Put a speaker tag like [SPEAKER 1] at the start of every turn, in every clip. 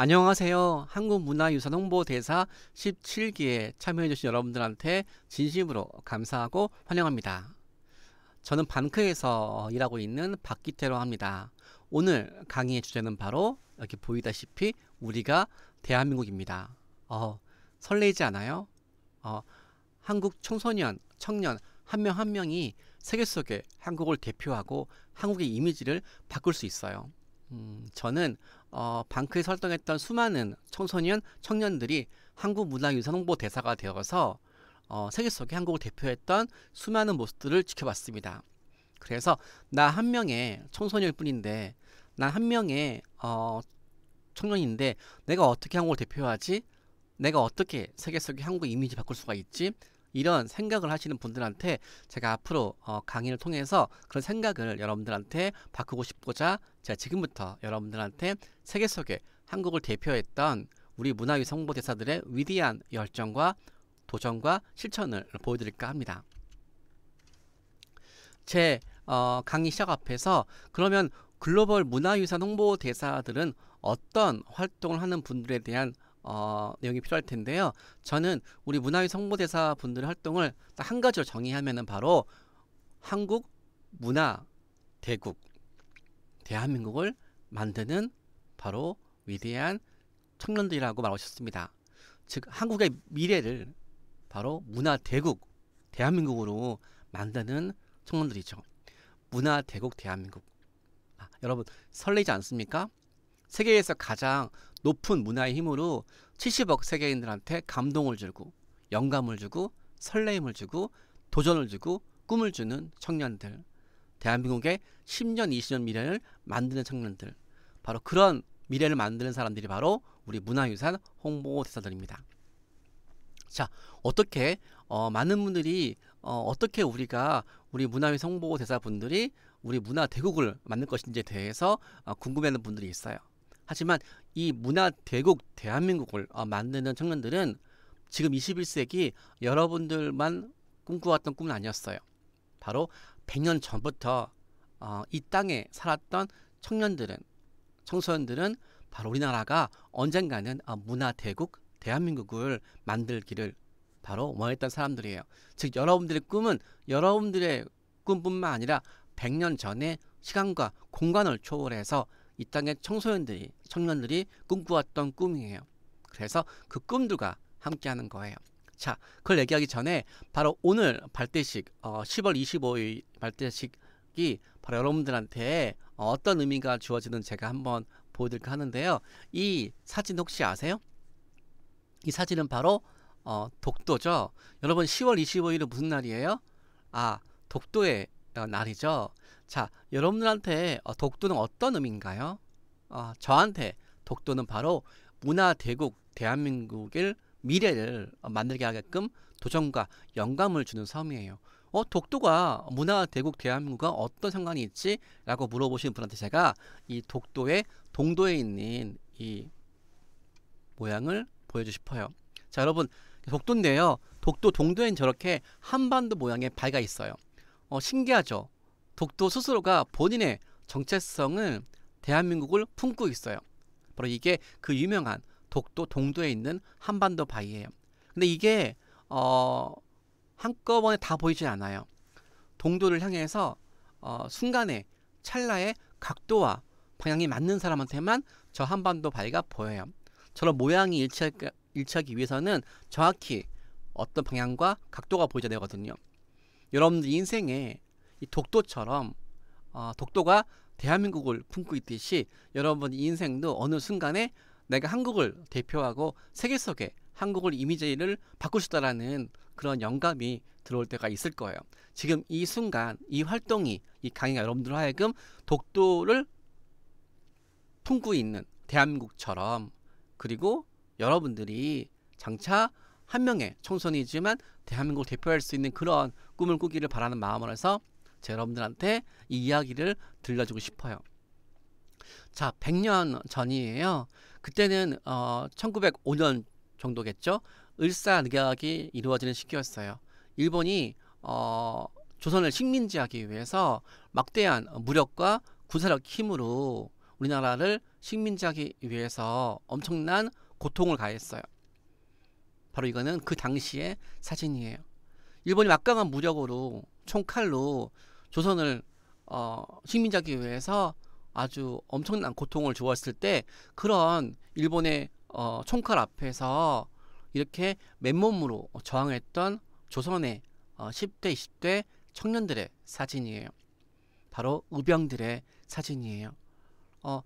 [SPEAKER 1] 안녕하세요. 한국문화유산홍보대사 17기에 참여해주신 여러분들한테 진심으로 감사하고 환영합니다. 저는 반크에서 일하고 있는 박기태로 합니다. 오늘 강의의 주제는 바로 여기 보이다시피 우리가 대한민국입니다. 어, 설레지 않아요? 어, 한국 청소년, 청년 한 명한 한 명이 세계 속에 한국을 대표하고 한국의 이미지를 바꿀 수 있어요. 음, 저는 어, 방크에서 활동했던 수많은 청소년, 청년들이 한국 문화유산 홍보 대사가 되어서 어, 세계 속에 한국을 대표했던 수많은 모습들을 지켜봤습니다. 그래서 나 한 명의 청소년일 뿐인데 나 한 명의 어, 청년인데 내가 어떻게 한국을 대표하지? 내가 어떻게 세계 속의 한국 이미지 바꿀 수가 있지? 이런 생각을 하시는 분들한테 제가 앞으로 어, 강의를 통해서 그런 생각을 여러분들한테 바꾸고 싶고자 제가 지금부터 여러분들한테 세계 속에 한국을 대표했던 우리 문화유 성보대사들의 위대한 열정과 도전과 실천을 보여드릴까 합니다. 제 어, 강의 시작 앞에서 그러면 글로벌 문화유산 홍보대사들은 어떤 활동을 하는 분들에 대한 어, 내용이 필요할 텐데요. 저는 우리 문화위 성모대사 분들의 활동을 딱 한 가지로 정의하면은 바로 한국 문화 대국 대한민국을 만드는 바로 위대한 청년들이라고 말하셨습니다즉 한국의 미래를 바로 문화 대국 대한민국으로 만드는 청년들이죠. 문화 대국 대한민국. 아, 여러분 설레지 않습니까? 세계에서 가장 높은 문화의 힘으로 70억 세계인들한테 감동을 주고 영감을 주고 설레임을 주고 도전을 주고 꿈을 주는 청년들 대한민국의 10년 20년 미래를 만드는 청년들 바로 그런 미래를 만드는 사람들이 바로 우리 문화유산 홍보 대사들입니다. 자 어떻게 어, 많은 분들이 어, 어떻게 우리가 우리 문화유산 홍보 대사분들이 우리 문화 대국을 만들 것인지에 대해서 어, 궁금해하는 분들이 있어요. 하지만 이 문화 대국 대한민국을 어, 만드는 청년들은 지금 21세기 여러분들만 꿈꾸었던 꿈은 아니었어요. 바로 100년 전부터 어, 이 땅에 살았던 청년들은 청소년들은 바로 우리나라가 언젠가는 어, 문화 대국 대한민국을 만들기를 바로 원했던 사람들이에요. 즉 여러분들의 꿈은 여러분들의 꿈뿐만 아니라 100년 전에 시간과 공간을 초월해서 이 땅의 청소년들이 청년들이 꿈꾸었던 꿈이에요. 그래서 그 꿈들과 함께하는 거예요. 자, 그걸 얘기하기 전에 바로 오늘 발대식 어, 10월 25일 발대식이 바로 여러분들한테 어떤 의미가 주어지는 제가 한번 보여드릴까 하는데요. 이 사진 혹시 아세요? 이 사진은 바로 어, 독도죠. 여러분 10월 25일은 무슨 날이에요? 아 독도의 어, 날이죠. 자, 여러분들한테 어, 독도는 어떤 의미인가요? 어, 저한테 독도는 바로 문화대국 대한민국의 미래를 어, 만들게 하게끔 도전과 영감을 주는 섬이에요. 어, 독도가 문화대국 대한민국과 어떤 상관이 있지? 라고 물어보시는 분한테 제가 이 독도의 동도에 있는 이 모양을 보여주고 싶어요. 자, 여러분, 독도인데요. 독도 동도엔 저렇게 한반도 모양의 발가 있어요. 어, 신기하죠? 독도 스스로가 본인의 정체성을 대한민국을 품고 있어요. 바로 이게 그 유명한 독도 동도에 있는 한반도 바위예요. 근데 이게 어 한꺼번에 다 보이진 않아요. 동도를 향해서 어 순간에 찰나의 각도와 방향이 맞는 사람한테만 저 한반도 바위가 보여요. 저런 모양이 일치할까, 일치하기 위해서는 정확히 어떤 방향과 각도가 보여야 되거든요. 여러분들 인생에 이 독도처럼 어, 독도가 대한민국을 품고 있듯이 여러분 인생도 어느 순간에 내가 한국을 대표하고 세계 속에 한국을 이미지를 바꿀 수 있다라는 그런 영감이 들어올 때가 있을 거예요. 지금 이 순간 이 활동이 이 강의가 여러분들 하여금 독도를 품고 있는 대한민국처럼 그리고 여러분들이 장차 한 명의 청소년이지만 대한민국을 대표할 수 있는 그런 꿈을 꾸기를 바라는 마음으로 해서 제가 여러분들한테 이 이야기를 들려주고 싶어요. 자, 100년 전이에요. 그때는 어, 1905년 정도겠죠. 을사늑약이 이루어지는 시기였어요. 일본이 어, 조선을 식민지하기 위해서 막대한 무력과 군사력 힘으로 우리나라를 식민지하기 위해서 엄청난 고통을 가했어요. 바로 이거는 그 당시의 사진이에요. 일본이 막강한 무력으로 총칼로 조선을 어, 식민자기 위해서 아주 엄청난 고통을 주었을 때 그런 일본의 어, 총칼 앞에서 이렇게 맨몸으로 저항했던 조선의 어, 10대, 20대 청년들의 사진이에요. 바로 의병들의 사진이에요. 어,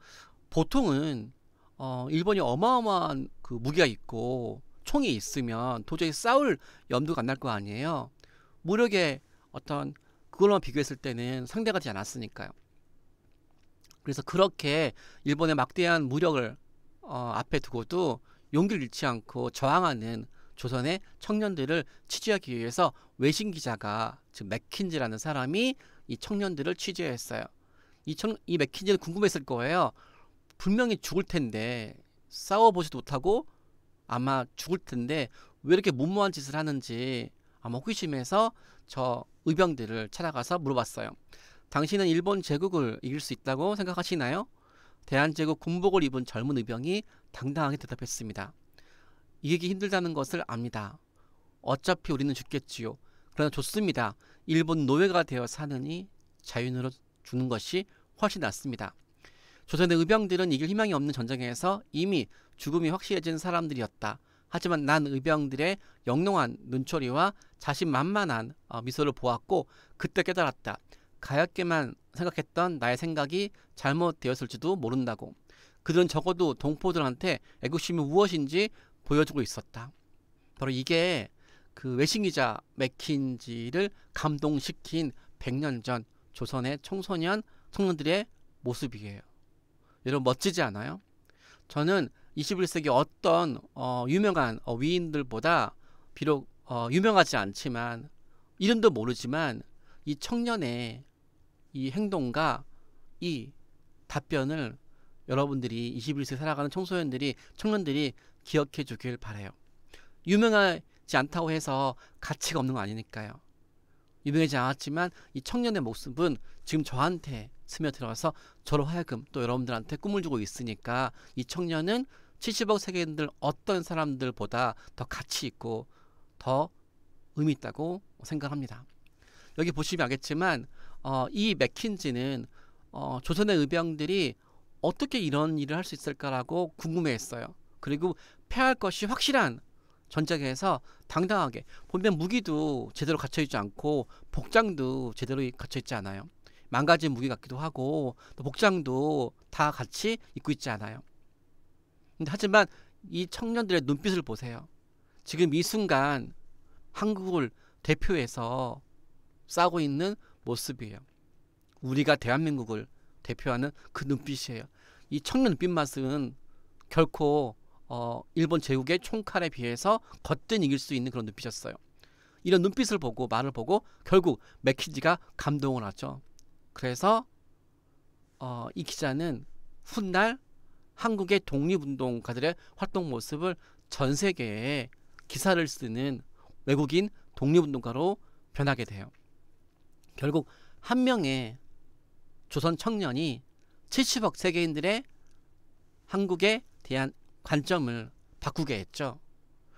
[SPEAKER 1] 보통은 어, 일본이 어마어마한 그 무기가 있고 총이 있으면 도저히 싸울 염두가 안 날 거 아니에요. 무력의 어떤 그걸로만 비교했을 때는 상대가 되지 않았으니까요. 그래서 그렇게 일본의 막대한 무력을 어, 앞에 두고도 용기를 잃지 않고 저항하는 조선의 청년들을 취재하기 위해서 외신 기자가 즉 맥킨지라는 사람이 이 청년들을 취재했어요. 이, 청, 이 맥킨지는 궁금했을 거예요. 분명히 죽을 텐데 싸워보지도 못하고 아마 죽을 텐데 왜 이렇게 무모한 짓을 하는지 호기심에서 저 의병들을 찾아가서 물어봤어요. 당신은 일본 제국을 이길 수 있다고 생각하시나요? 대한제국 군복을 입은 젊은 의병이 당당하게 대답했습니다. 이기기 힘들다는 것을 압니다. 어차피 우리는 죽겠지요. 그러나 좋습니다. 일본 노예가 되어 사느니 자유인으로 주는 것이 훨씬 낫습니다. 조선의 의병들은 이길 희망이 없는 전쟁에서 이미 죽음이 확실해진 사람들이었다. 하지만 난 의병들의 영롱한 눈초리와 자신만만한 어, 미소를 보았고 그때 깨달았다. 가엾게만 생각했던 나의 생각이 잘못되었을지도 모른다고. 그들은 적어도 동포들한테 애국심이 무엇인지 보여주고 있었다. 바로 이게 그 외신기자 맥킨지를 감동시킨 100년 전 조선의 청소년 청년들의 모습이에요. 여러분 멋지지 않아요? 저는 21세기 어떤 어, 유명한 어, 위인들보다 비록 어, 유명하지 않지만 이름도 모르지만 이 청년의 이 행동과 이 답변을 여러분들이 21세기 살아가는 청소년들이 청년들이 기억해 주길 바래요. 유명하지 않다고 해서 가치가 없는 거 아니니까요. 유명하지 않았지만 이 청년의 모습은 지금 저한테 스며들어서 저로 하여금 또 여러분들한테 꿈을 주고 있으니까 이 청년은 70억 세계인들 어떤 사람들보다 더 가치 있고 더 의미 있다고 생각합니다. 여기 보시면 알겠지만 어, 이 맥킨지는 어, 조선의 의병들이 어떻게 이런 일을 할 수 있을까라고 궁금해했어요. 그리고 패할 것이 확실한 전쟁에서 당당하게 보면 무기도 제대로 갖춰있지 않고 복장도 제대로 갖춰있지 않아요. 망가진 무기 같기도 하고 또 복장도 다 같이 입고 있지 않아요. 하지만 이 청년들의 눈빛을 보세요. 지금 이 순간 한국을 대표해서 싸고 있는 모습이에요. 우리가 대한민국을 대표하는 그 눈빛이에요. 이 청년 눈빛 맛은 결코 어, 일본 제국의 총칼에 비해서 거뜬 이길 수 있는 그런 눈빛이었어요. 이런 눈빛을 보고 말을 보고 결국 맥키지가 감동을 하죠. 그래서 어, 이 기자는 훗날 한국의 독립운동가들의 활동 모습을 전 세계에 기사를 쓰는 외국인 독립운동가로 변하게 돼요. 결국 한 명의 조선 청년이 70억 세계인들의 한국에 대한 관점을 바꾸게 했죠.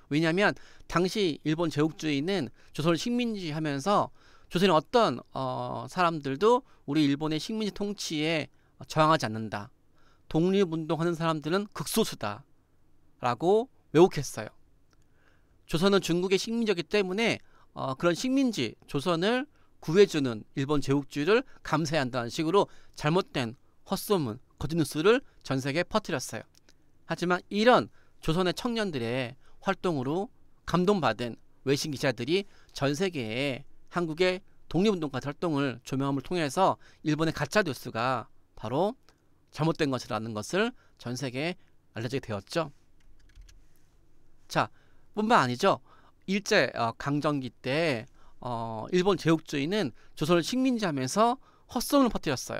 [SPEAKER 1] 왜냐하면 당시 일본 제국주의는 조선을 식민지 하면서 조선의 어떤 어, 사람들도 우리 일본의 식민지 통치에 저항하지 않는다. 독립운동하는 사람들은 극소수다. 라고 왜곡했어요. 조선은 중국의 식민지이기 때문에 어, 그런 식민지 조선을 구해주는 일본 제국주의를 감사해야 한다는 식으로 잘못된 헛소문, 거짓뉴스를 전 세계에 퍼뜨렸어요. 하지만 이런 조선의 청년들의 활동으로 감동받은 외신 기자들이 전 세계에 한국의 독립운동가 활동을 조명함을 통해서 일본의 가짜 뉴스가 바로 잘못된 것이라는 것을 전 세계에 알려지게 되었죠. 자, 뿐만 아니죠. 일제 어, 강점기 때 어, 일본 제국주의는 조선을 식민지하면서 헛소문을 퍼뜨렸어요.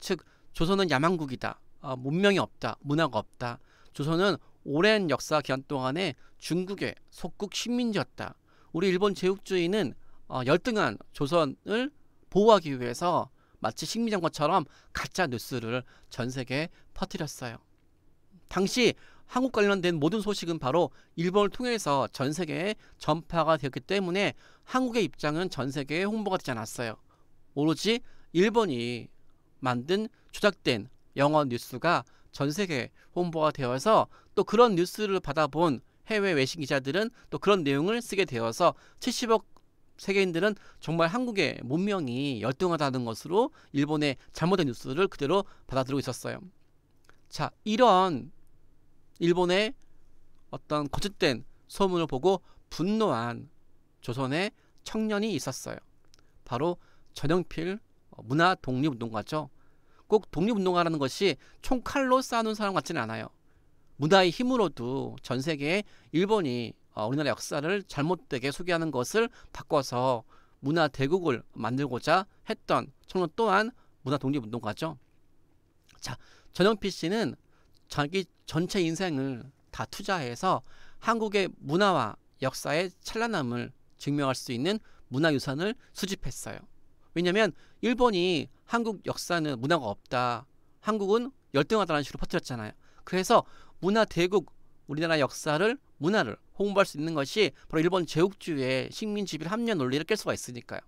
[SPEAKER 1] 즉 조선은 야만국이다. 어, 문명이 없다. 문화가 없다. 조선은 오랜 역사 기간 동안에 중국의 속국 식민지였다. 우리 일본 제국주의는 어, 열등한 조선을 보호하기 위해서 마치 식민정권처럼 가짜 뉴스를 전 세계에 퍼뜨렸어요. 당시 한국 관련된 모든 소식은 바로 일본을 통해서 전 세계에 전파가 되었기 때문에 한국의 입장은 전 세계에 홍보가 되지 않았어요. 오로지 일본이 만든 조작된 영어 뉴스가 전 세계 에 홍보가 되어서 또 그런 뉴스를 받아본 해외 외신 기자들은 또 그런 내용을 쓰게 되어서 70억 세계인들은 정말 한국의 문명이 열등하다는 것으로 일본의 잘못된 뉴스를 그대로 받아들이고 있었어요. 자, 이런 일본의 어떤 거짓된 소문을 보고 분노한 조선의 청년이 있었어요. 바로 전영필 문화 독립운동가죠. 꼭 독립운동가라는 것이 총칼로 쌓아놓은 사람 같지는 않아요. 문화의 힘으로도 전 세계에 일본이 어, 우리나라 역사를 잘못되게 소개하는 것을 바꿔서 문화 대국을 만들고자 했던 청년 또한 문화 독립운동가죠. 자, 전영필 씨는 자기 전체 인생을 다 투자해서 한국의 문화와 역사의 찬란함을 증명할 수 있는 문화유산을 수집했어요. 왜냐하면 일본이 한국 역사는 문화가 없다. 한국은 열등하다는 식으로 퍼뜨렸잖아요. 그래서 문화 대국 우리나라 역사를 문화를 홍보할 수 있는 것이 바로 일본 제국주의의 식민 지배 합리화 논리를 깰 수가 있으니까요.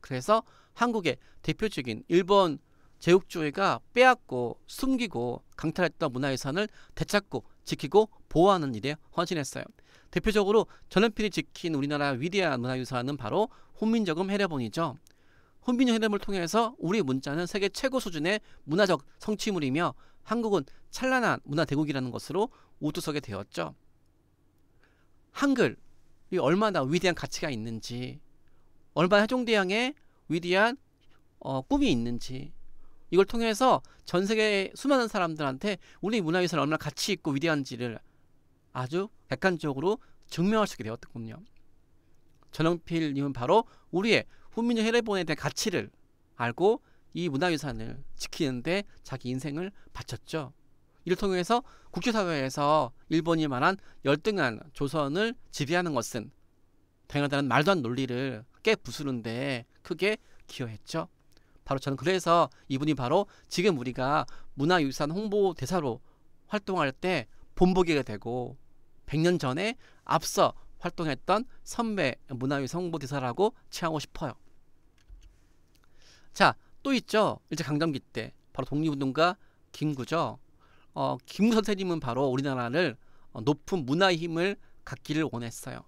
[SPEAKER 1] 그래서 한국의 대표적인 일본 제국주의가 빼앗고 숨기고 강탈했던 문화유산을 되찾고 지키고 보호하는 일에 헌신했어요. 대표적으로 전원필이 지킨 우리나라 위대한 문화유산은 바로 훈민적음 해례본이죠. 훈민정음 해례본을 통해서 우리 문자는 세계 최고 수준의 문화적 성취물이며 한국은 찬란한 문화대국이라는 것으로 우두서게 되었죠. 한글이 얼마나 위대한 가치가 있는지 얼마나 해종대왕의 위대한 어, 꿈이 있는지 이걸 통해서 전 세계 수많은 사람들한테 우리 문화유산 얼마나 가치 있고 위대한지를 아주 객관적으로 증명할 수 있게 되었군요. 전영필님은 바로 우리의 훈민족 혈해본에 대한 가치를 알고 이 문화유산을 지키는데 자기 인생을 바쳤죠. 이를 통해서 국제사회에서 일본이 말한 열등한 조선을 지배하는 것은 당연하다는 말도 안 논리를 깨 부수는데 크게 기여했죠. 바로 저는 그래서 이분이 바로 지금 우리가 문화유산 홍보 대사로 활동할 때 본보기가 되고 100년 전에 앞서 활동했던 선배 문화유산 홍보 대사라고 취하고 싶어요. 자, 또 있죠. 이제 강점기 때 바로 독립운동가 김구죠. 어, 김 선생님은 바로 우리나라를 어, 높은 문화의 힘을 갖기를 원했어요.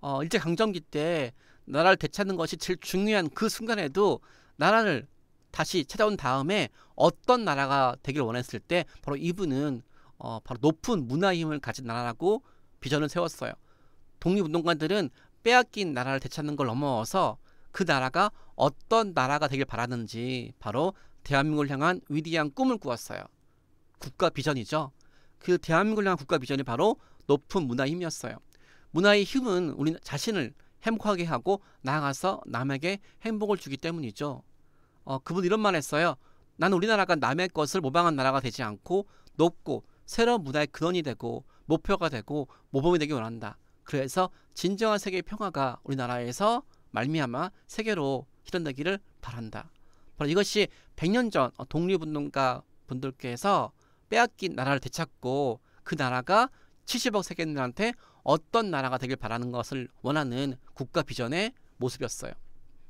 [SPEAKER 1] 어, 일제 강점기 때 나라를 되찾는 것이 제일 중요한 그 순간에도 나라를 다시 찾아온 다음에 어떤 나라가 되길 원했을 때 바로 이분은 어, 바로 높은 문화 의 힘을 가진 나라라고 비전을 세웠어요. 독립운동가들은 빼앗긴 나라를 되찾는 걸 넘어서 그 나라가 어떤 나라가 되길 바라는지 바로 대한민국을 향한 위대한 꿈을 꾸었어요. 국가 비전이죠. 그 대한민국을 향한 국가 비전이 바로 높은 문화의 힘이었어요. 문화의 힘은 우리 자신을 행복하게 하고 나아가서 남에게 행복을 주기 때문이죠. 어, 그분 이런 말 했어요. 나는 우리나라가 남의 것을 모방한 나라가 되지 않고 높고 새로운 문화의 근원이 되고 목표가 되고 모범이 되기 원한다. 그래서 진정한 세계의 평화가 우리나라에서 말미암아 세계로 희련되기를 바란다. 바로 이것이 100년 전 어, 독립운동가 분들께서 빼앗긴 나라를 되찾고 그 나라가 70억 세계인들한테 어떤 나라가 되길 바라는 것을 원하는 국가 비전의 모습이었어요.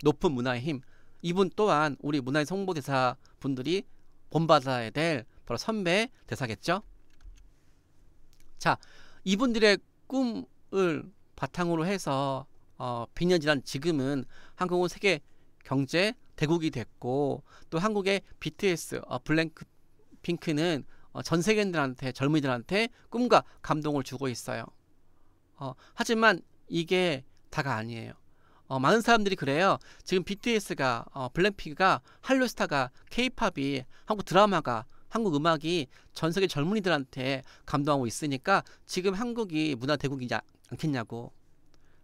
[SPEAKER 1] 높은 문화의 힘. 이분 또한 우리 문화의 성보대사 분들이 본받아야 될 바로 선배 대사겠죠. 자, 이분들의 꿈을 바탕으로 해서 어, 100년 지난 지금은 한국은 세계 경제 대국이 됐고 또 한국의 BTS 어, 블랭크핑크는 어, 전 세계인들한테 젊은이들한테 꿈과 감동을 주고 있어요. 어, 하지만 이게 다가 아니에요. 어, 많은 사람들이 그래요. 지금 BTS가 어, 블랙핑크가 한류스타가 K-팝이 한국 드라마가 한국 음악이 전 세계 젊은이들한테 감동하고 있으니까 지금 한국이 문화 대국이지 않겠냐고.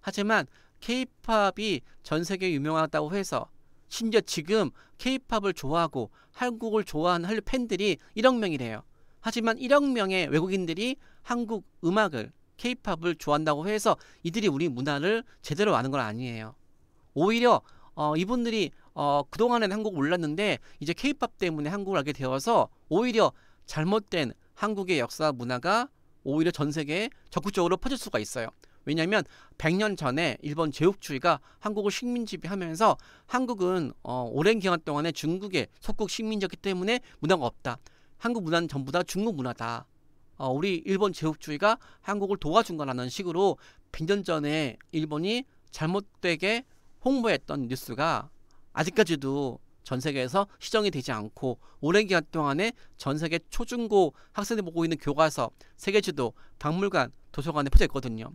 [SPEAKER 1] 하지만 K-팝이 전 세계에 유명하다고 해서 심지어 지금 K-팝을 좋아하고 한국을 좋아하는 한류 팬들이 1억 명이래요. 하지만 1억 명의 외국인들이 한국 음악을 케이팝을 좋아한다고 해서 이들이 우리 문화를 제대로 아는 건 아니에요. 오히려 어, 이분들이 어, 그동안엔 한국 몰랐는데 이제 케이팝 때문에 한국을 알게 되어서 오히려 잘못된 한국의 역사 문화가 오히려 전 세계에 적극적으로 퍼질 수가 있어요. 왜냐하면 100년 전에 일본 제국주의가 한국을 식민지배하면서 한국은 어, 오랜 기간 동안에 중국의 속국 식민지였기 때문에 문화가 없다. 한국 문화는 전부 다 중국 문화다. 어, 우리 일본 제국주의가 한국을 도와준 거라는 식으로 100년 전에 일본이 잘못되게 홍보했던 뉴스가 아직까지도 전 세계에서 시정이 되지 않고 오랜 기간 동안에 전 세계 초중고 학생들이 보고 있는 교과서, 세계지도, 박물관, 도서관에 퍼져 있거든요.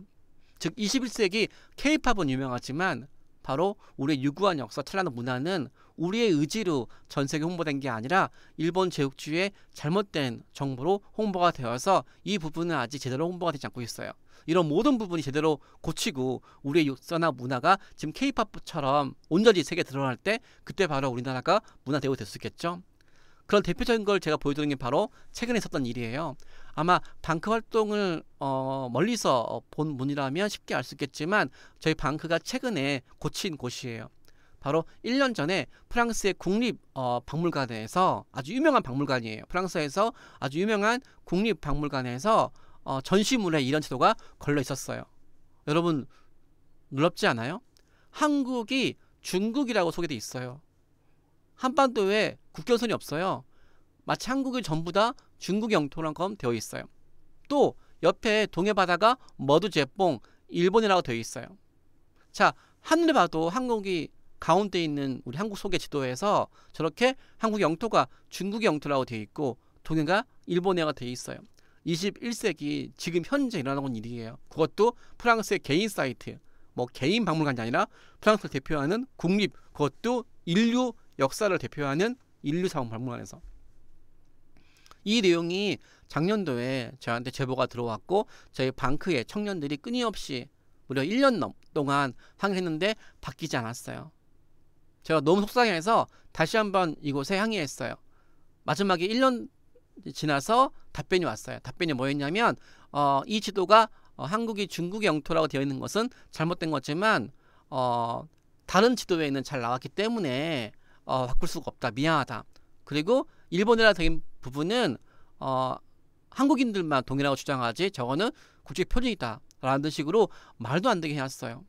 [SPEAKER 1] 즉 21세기 케이팝은 유명하지만 바로 우리 유구한 역사, 찬란한 문화는 우리의 의지로 전 세계 홍보된 게 아니라 일본 제국주의의 잘못된 정보로 홍보가 되어서 이 부분은 아직 제대로 홍보가 되지 않고 있어요. 이런 모든 부분이 제대로 고치고 우리의 역사나 문화가 지금 케이팝처럼 온전히 세계에 드러날 때 그때 바로 우리나라가 문화 대우 될수 있겠죠. 그런 대표적인 걸 제가 보여드리는 게 바로 최근에 있었던 일이에요. 아마 방크 활동을 어, 멀리서 본 분이라면 쉽게 알 수 있겠지만 저희 방크가 최근에 고친 곳이에요. 바로 1년 전에 프랑스의 국립 어, 박물관에서 아주 유명한 박물관이에요. 프랑스에서 아주 유명한 국립 박물관에서 어, 전시물에 이런 제도가 걸려 있었어요. 여러분 놀랍지 않아요? 한국이 중국이라고 소개돼 있어요. 한반도에 국경선이 없어요. 마치 한국이 전부 다 중국 영토랑럼 되어 있어요. 또 옆에 동해 바다가 머드 제뽕 일본이라고 되어 있어요. 자 하늘을 봐도 한국이 가운데 있는 우리 한국 소개 지도에서 저렇게 한국 영토가 중국의 영토라고 되어 있고 동해가 일본해가 되어 있어요. 21세기 지금 현재 일어나고 있는 일이에요. 그것도 프랑스의 개인 사이트, 뭐 개인 박물관이 아니라 프랑스를 대표하는 국립, 그것도 인류 역사를 대표하는 인류사원박물관에서 이 내용이 작년도에 저한테 제보가 들어왔고 저희 방크에 청년들이 끊임없이 무려 1년 넘, 동안 항의했는데 바뀌지 않았어요. 제가 너무 속상해서 다시 한번 이곳에 항의했어요. 마지막에 1년 지나서 답변이 왔어요. 답변이 뭐였냐면 어, 이 지도가 어, 한국이 중국 의 영토라고 되어 있는 것은 잘못된 거지만 어, 다른 지도에는 잘 나왔기 때문에 어, 바꿀 수가 없다. 미안하다. 그리고 일본이라 된 부분은 어, 한국인들만 동일하고 주장하지 저거는 국제 표준이다. 라는 식으로 말도 안 되게 해왔어요.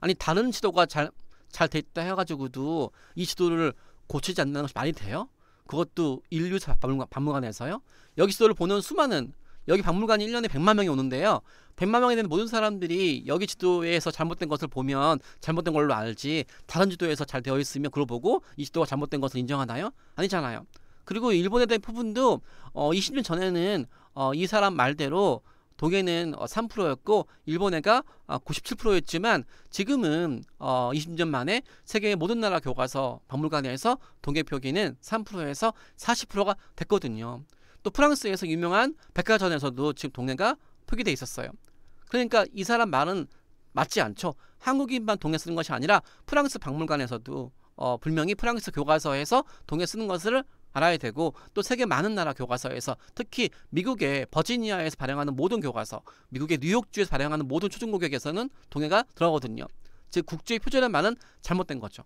[SPEAKER 1] 아니 다른 지도가 잘 잘돼 있다 해가지고도 이 지도를 고치지 않는 것이 말이 돼요? 그것도 인류 박물관, 에서요 여기 지도를 보는 수많은 여기 박물관이 1년에 100만 명이 오는데요. 100만 명이 되는 모든 사람들이 여기 지도에서 잘못된 것을 보면 잘못된 걸로 알지 다른 지도에서 잘 되어 있으면 그걸 보고 이 지도가 잘못된 것을 인정하나요? 아니잖아요. 그리고 일본에 대한 부분도 어, 20년 전에는 어, 이 사람 말대로 독일는 3%였고 어, 일본애가 97%였지만 아, 지금은 20년 어, 만에 세계 모든 나라 교과서 박물관에서 독일 표기는 3%에서 40%가 됐거든요. 또 프랑스에서 유명한 백화점에서도 지금 동해가 표기돼 있었어요. 그러니까 이 사람 말은 맞지 않죠. 한국인만 동해 쓰는 것이 아니라 프랑스 박물관에서도 어, 분명히 프랑스 교과서에서 동해 쓰는 것을 알아야 되고 또 세계 많은 나라 교과서에서 특히 미국의 버지니아에서 발행하는 모든 교과서, 미국의 뉴욕주에서 발행하는 모든 초중고교에서는 동해가 들어가거든요. 즉 국제의 표절한 말은 잘못된 거죠.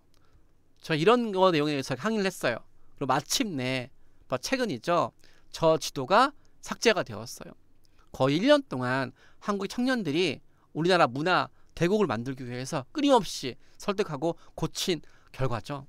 [SPEAKER 1] 저 이런 거 내용에 대해서 항의를 했어요. 그리고 마침내 최근이죠. 저 지도가 삭제가 되었어요. 거의 1년 동안 한국의 청년들이 우리나라 문화 대국을 만들기 위해서 끊임없이 설득하고 고친 결과죠.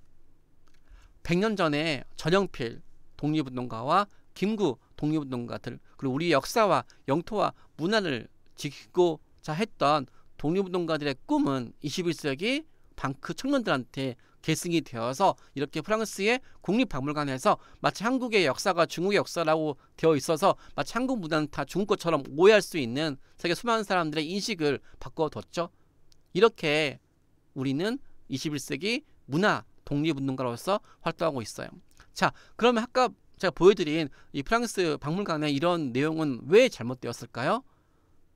[SPEAKER 1] 100년 전에 전영필 독립운동가와 김구 독립운동가들 그리고 우리 역사와 영토와 문화를 지키고자 했던 독립운동가들의 꿈은 21세기 방크 청년들한테 계승이 되어서 이렇게 프랑스의 국립박물관에서 마치 한국의 역사가 중국의 역사라고 되어 있어서 마치 한국 문화는 다 중국 것처럼 오해할 수 있는 세계 수많은 사람들의 인식을 바꿔뒀죠. 이렇게 우리는 21세기 문화 독립운동가로서 활동하고 있어요. 자, 그러면 아까 제가 보여드린 이 프랑스 박물관의 이런 내용은 왜 잘못되었을까요?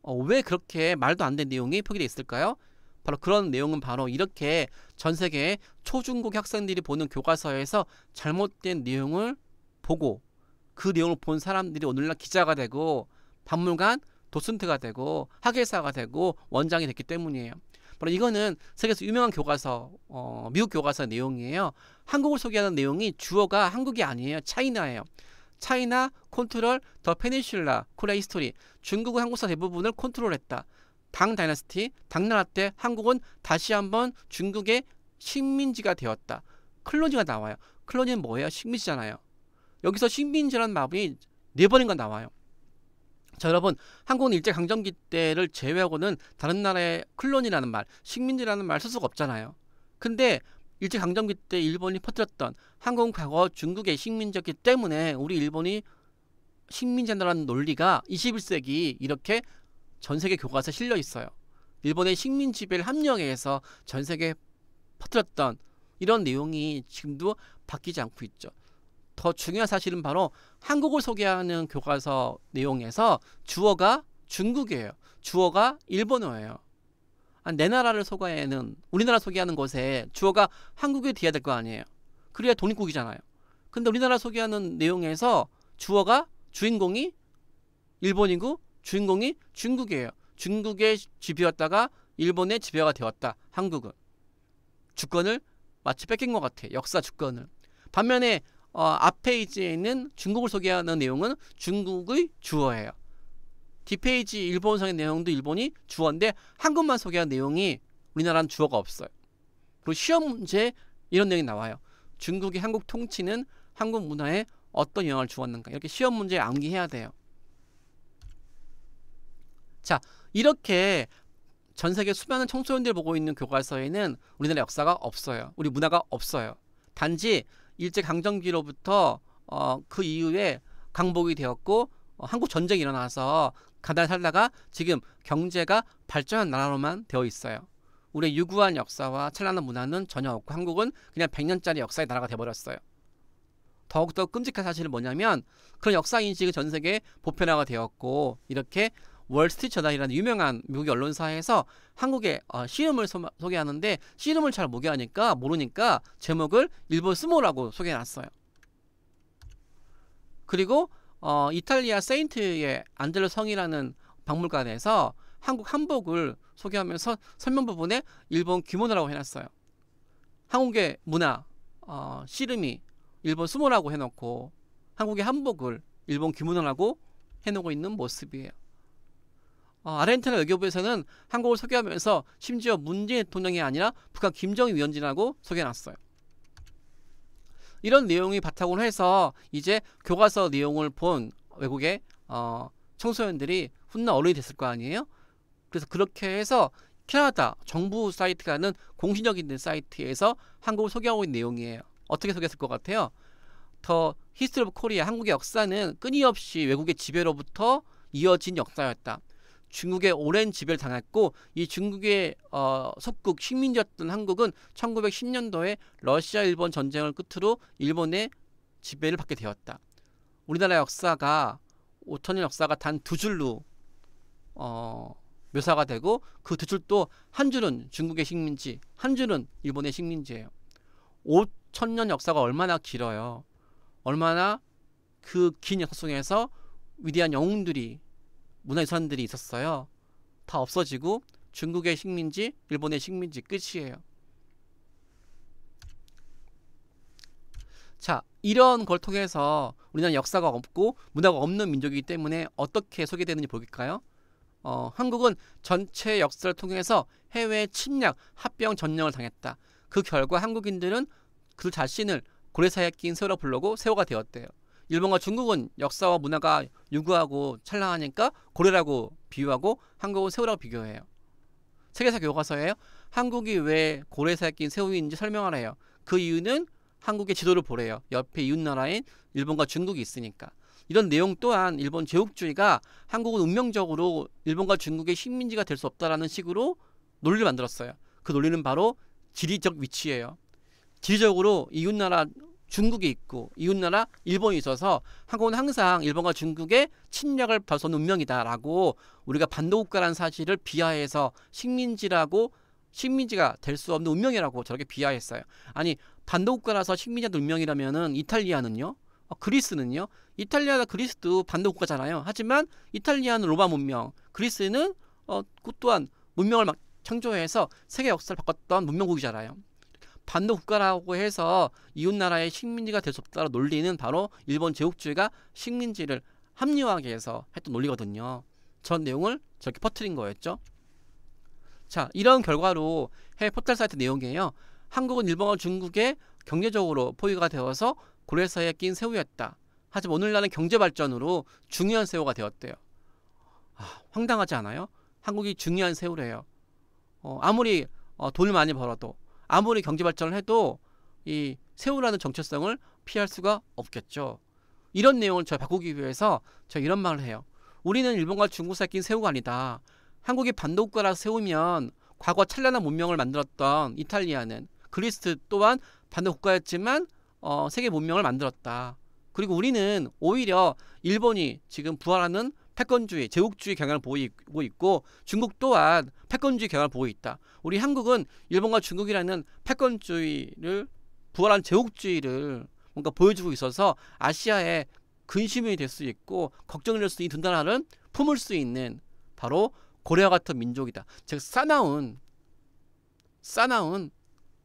[SPEAKER 1] 어, 왜 그렇게 말도 안 되는 내용이 표기되어 있을까요? 바로 그런 내용은 바로 이렇게 전 세계 초중국 학생들이 보는 교과서에서 잘못된 내용을 보고 그 내용을 본 사람들이 오늘날 기자가 되고 박물관 도슨트가 되고 학예사가 되고 원장이 됐기 때문이에요. 바로 이거는 세계에서 유명한 교과서, 어, 미국 교과서 내용이에요. 한국을 소개하는 내용이 주어가 한국이 아니에요. 차이나예요. 차이나, 컨트롤, 더 페니슐라, 코리아 히스토리. 중국은 한국사 대부분을 컨트롤했다. 당 다이너스티, 당나라 때 한국은 다시 한번 중국의 식민지가 되었다. 클로징가 나와요. 클로징은 뭐예요? 식민지잖아요. 여기서 식민지라는 마음이 네 번인가 나와요. 자 여러분 한국은 일제강점기 때를 제외하고는 다른 나라의 클론이라는 말 식민지라는 말 쓸 수가 없잖아요 근데 일제강점기 때 일본이 퍼뜨렸던 한국은 과거 중국의 식민지였기 때문에 우리 일본이 식민지한다는 논리가 21세기 이렇게 전 세계 교과서에 실려 있어요 일본의 식민 지배를 함령에 해서전 세계에 퍼뜨렸던 이런 내용이 지금도 바뀌지 않고 있죠 더 중요한 사실은 바로 한국을 소개하는 교과서 내용에서 주어가 중국이에요. 주어가 일본어예요. 아, 내 나라를 소개하는 우리나라 소개하는 것에 주어가 한국에 뒤야 될 거 아니에요. 그래야 독립국이잖아요. 근데 우리나라 소개하는 내용에서 주어가 주인공이 일본이고 주인공이 중국이에요. 중국의 집이었다가 일본의 지배가 되었다. 한국은 주권을 마치 뺏긴 것 같아. 역사 주권을. 반면에 어, 앞페이지에 있는 중국을 소개하는 내용은 중국의 주어예요. 뒷페이지 일본상의 내용도 일본이 주어인데 한국만 소개한 내용이 우리나라는 주어가 없어요. 그리고 시험 문제 이런 내용이 나와요. 중국이 한국 통치는 한국 문화에 어떤 영향을 주었는가 이렇게 시험 문제에 암기해야 돼요. 자 이렇게 전 세계 수많은 청소년들이 보고 있는 교과서에는 우리나라 역사가 없어요. 우리 문화가 없어요. 단지 일제 강점기로부터 어, 그 이후에 강복이 되었고 어, 한국 전쟁이 일어나서 가난 살다가 지금 경제가 발전한 나라로만 되어 있어요. 우리의 유구한 역사와 찬란한 문화는 전혀 없고 한국은 그냥 100년짜리 역사의 나라가 되어버렸어요 더욱더 끔찍한 사실은 뭐냐면 그런 역사 인식이 전 세계에 보편화가 되었고 이렇게 월스트리트저널이라는 유명한 미국 언론사에서 한국의 어, 씨름을 소, 소 개하는데 씨름을 잘 모개하니까 모르니까 제목을 일본 스모라고 소개해놨어요. 그리고 어, 이탈리아 세인트의 안젤로 성이라는 박물관에서 한국 한복을 소개하면서 설명 부분에 일본 규모라고 해놨어요. 한국의 문화, 어, 씨름이 일본 스모라고 해놓고 한국의 한복을 일본 규모라고 해놓고 있는 모습이에요. 어, 아르헨티나 외교부에서는 한국을 소개하면서 심지어 문재인 대통령이 아니라 북한 김정일 위원진라고 소개해놨어요. 이런 내용이 바탕으로 해서 이제 교과서 내용을 본 외국의 어, 청소년들이 훗날 어른이 됐을 거 아니에요? 그래서 그렇게 해서 캐나다 정부 사이트가 는 공신력 있는 사이트에서 한국을 소개하고 있는 내용이에요. 어떻게 소개했을 것 같아요? 더 히스토리 오브 코리아 한국의 역사는 끊임없이 외국의 지배로부터 이어진 역사였다. 중국의 오랜 지배를 당했고 이 중국의 어, 속국 식민지였던 한국은 1910년도에 러시아 일본 전쟁을 끝으로 일본의 지배를 받게 되었다. 우리나라 역사가 5천년 역사가 단 두 줄로 어, 묘사가 되고 그 두 줄도 한 줄은 중국의 식민지, 한 줄은 일본의 식민지예요. 5천년 역사가 얼마나 길어요. 얼마나 그 긴 역사 속에서 위대한 영웅들이 문화유산들이 있었어요. 다 없어지고 중국의 식민지, 일본의 식민지 끝이에요. 자, 이런 걸 통해서 우리나라 역사가 없고 문화가 없는 민족이기 때문에 어떻게 소개되는지 볼까요? 어, 한국은 전체 역사를 통해서 해외 침략, 합병 전쟁을 당했다. 그 결과 한국인들은 그 자신을 고래사에 낀 새로 부르고 새우가 되었대요. 일본과 중국은 역사와 문화가 유구하고 찬란하니까 고래라고 비유하고 한국은 새우라고 비교해요. 세계사 교과서에요. 한국이 왜 고래사에 낀 새우인지 설명하라 해요. 그 이유는 한국의 지도를 보래요. 옆에 이웃나라인 일본과 중국이 있으니까. 이런 내용 또한 일본 제국주의가 한국은 운명적으로 일본과 중국의 식민지가 될 수 없다라는 식으로 논리를 만들었어요. 그 논리는 바로 지리적 위치예요. 지리적으로 이웃나라 중국이 있고 이웃나라 일본이 있어서 한국은 항상 일본과 중국의 침략을 벌써는 운명이다라고 우리가 반도국가라는 사실을 비하해서 식민지라고 식민지가 될 수 없는 운명이라고 저렇게 비하했어요. 아니 반도국가라서 식민지가 운명이라면은 이탈리아는요? 어, 그리스는요? 이탈리아나 그리스도 반도국가잖아요. 하지만 이탈리아는 로마 문명, 그리스는 어, 그 또한 문명을 막 창조해서 세계 역사를 바꿨던 문명국이잖아요. 반도 국가라고 해서 이웃 나라의 식민지가 될 수 없다는 논리는 바로 일본 제국주의가 식민지를 합리화하게 해서 했던 논리거든요. 전 내용을 저렇게 퍼트린 거였죠. 자, 이런 결과로 해외 포털 사이트 내용이에요. 한국은 일본과 중국의 경제적으로 포위가 되어서 고래 사에낀 새우였다. 하지만 오늘날은 경제 발전으로 중요한 새우가 되었대요. 아, 황당하지 않아요? 한국이 중요한 새우래요. 어, 아무리 어, 돈을 많이 벌어도 아무리 경제 발전을 해도 이 세우라는 정체성을 피할 수가 없겠죠. 이런 내용을 저희 바꾸기 위해서 저희 이런 말을 해요. 우리는 일본과 중국 사이 낀 세우가 아니다. 한국이 반도국가라 세우면 과거 찬란한 문명을 만들었던 이탈리아는 그리스 또한 반도국가였지만 어, 세계 문명을 만들었다. 그리고 우리는 오히려 일본이 지금 부활하는 패권주의, 제국주의 경향을 보이고 있고 중국 또한 패권주의 경향을 보이고 있다. 우리 한국은 일본과 중국이라는 패권주의를 부활한 제국주의를 뭔가 보여주고 있어서 아시아의 근심이 될 수 있고 걱정이 될 수 있는 든든한을 품을 수 있는 바로 고래와 같은 민족이다. 즉 싸나운 싸나운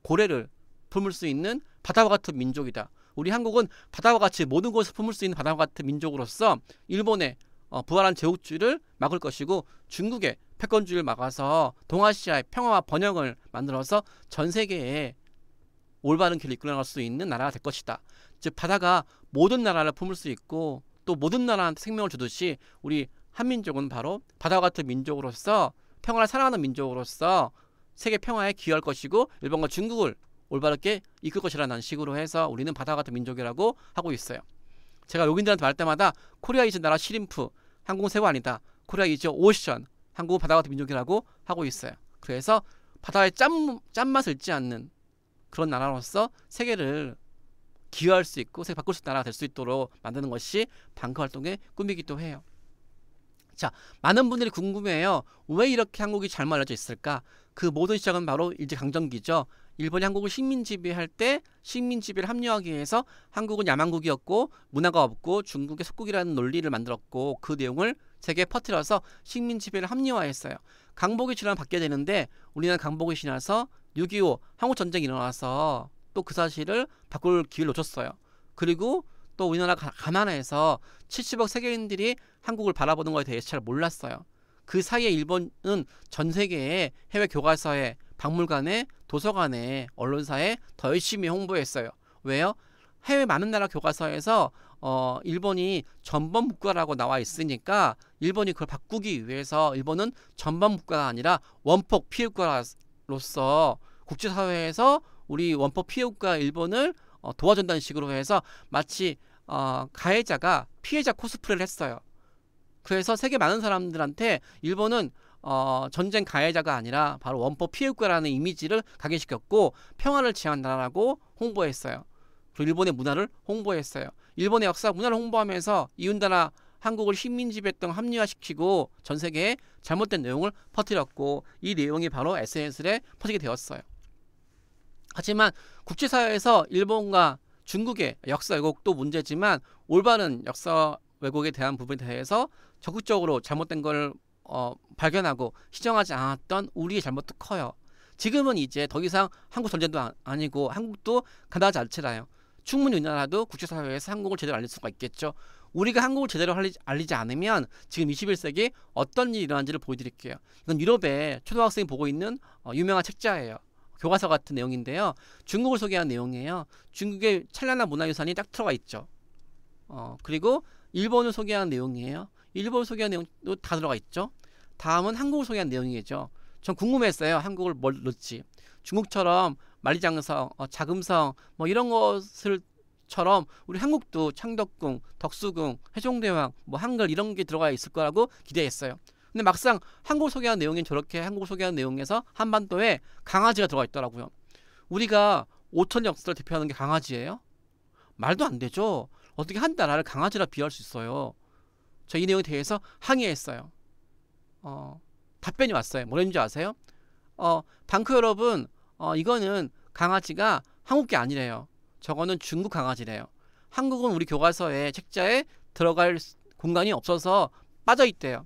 [SPEAKER 1] 고래를 품을 수 있는 바다와 같은 민족이다. 우리 한국은 바다와 같이 모든 것을 품을 수 있는 바다와 같은 민족으로서 일본의 어, 부활한 제국주의를 막을 것이고 중국의 패권주의를 막아서 동아시아의 평화와 번영을 만들어서 전 세계에 올바른 길을 이끌어갈 수 있는 나라가 될 것이다. 즉 바다가 모든 나라를 품을 수 있고 또 모든 나라한테 생명을 주듯이 우리 한민족은 바로 바다와 같은 민족으로서 평화를 사랑하는 민족으로서 세계 평화에 기여할 것이고 일본과 중국을 올바르게 이끌 것이라는 식으로 해서 우리는 바다 같은 민족이라고 하고 있어요. 제가 외국인들한테 말할 때마다 코리아 이즈 나라 시림프 한국 세고 아니다. 코리아 이즈 오션 한국 바다 같은 민족이라고 하고 있어요. 그래서 바다의 짠, 짠맛을 잊지 않는 그런 나라로서 세계를 기여할 수 있고 세계 바꿀 수 있는 나라가 될 수 있도록 만드는 것이 방크 활동의 꿈이기도 해요. 자, 많은 분들이 궁금해요. 왜 이렇게 한국이 잘말려져 있을까? 그 모든 시작은 바로 일제 강점기죠. 일본이 한국을 식민 지배할 때 식민 지배를 합류하기 위해서 한국은 야만국이었고 문화가 없고 중국의 속국이라는 논리를 만들었고 그 내용을 세계에 퍼뜨려서 식민 지배를 합리화했어요. 강복의 신화는 바뀌어야 되는데 우리는 강복의 신화서 6.25 한국 전쟁이 일어나서 또 그 사실을 바꿀 기회를 놓쳤어요. 그리고 또 우리나라 가만해서 70억 세계인들이 한국을 바라보는 거에 대해서 잘 몰랐어요. 그 사이에 일본은 전 세계에 해외 교과서에 박물관에 도서관에 언론사에 더 열심히 홍보했어요. 왜요? 해외 많은 나라 교과서에서 어, 일본이 전범 국가라고 나와 있으니까 일본이 그걸 바꾸기 위해서 일본은 전범 국가가 아니라 원폭 피해 국가로서 국제사회에서 우리 원폭 피해 국가 일본을 어, 도와준다는 식으로 해서 마치 어, 가해자가 피해자 코스프레를 했어요. 그래서 세계 많은 사람들한테 일본은 어, 전쟁 가해자가 아니라 바로 원법 피해국가라는 이미지를 각인시켰고 평화를 지향한 다라라고 홍보했어요. 그리고 일본의 문화를 홍보했어요. 일본의 역사 문화를 홍보하면서 이웃나라 한국을 식민지배했던 합리화시키고 전 세계에 잘못된 내용을 퍼뜨렸고 이 내용이 바로 SNS에 퍼지게 되었어요. 하지만 국제사회에서 일본과 중국의 역사 왜곡도 문제지만 올바른 역사 왜곡에 대한 부분에 대해서 적극적으로 잘못된 걸 어, 발견하고 시정하지 않았던 우리의 잘못도 커요. 지금은 이제 더 이상 한국 전쟁도 아, 아니고 한국도 가나 자체라요. 충분히 우리나라도 국제사회에서 한국을 제대로 알릴 수가 있겠죠. 우리가 한국을 제대로 알리지 않으면 지금 21세기 어떤 일이 일어난지를 보여드릴게요. 이건 유럽의 초등학생이 보고 있는 어, 유명한 책자예요. 교과서 같은 내용인데요. 중국을 소개한 내용이에요. 중국의 찬란한 문화유산이 딱 들어가 있죠. 어, 그리고 일본을 소개한 내용이에요. 일본 소개한 내용도 다 들어가 있죠. 다음은 한국을 소개한 내용이겠죠. 전 궁금했어요. 한국을 뭘 넣지? 중국처럼 만리장성, 어, 자금성 뭐 이런 것을처럼 우리 한국도 창덕궁, 덕수궁, 해종대왕 뭐 한글 이런 게 들어가 있을 거라고 기대했어요. 근데 막상 한국을 소개한 내용인 저렇게 한국을 소개한 내용에서 한반도에 강아지가 들어가 있더라고요. 우리가 5천 역사를 대표하는 게 강아지예요? 말도 안 되죠. 어떻게 한 나라를 강아지라 비할 수 있어요? 저이 내용에 대해서 항의했어요. 어, 답변이 왔어요. 뭐랬는지 아세요? 어, 방크 여러분, 어, 이거는 강아지가 한국 게 아니래요. 저거는 중국 강아지래요. 한국은 우리 교과서에 책자에 들어갈 공간이 없어서 빠져 있대요.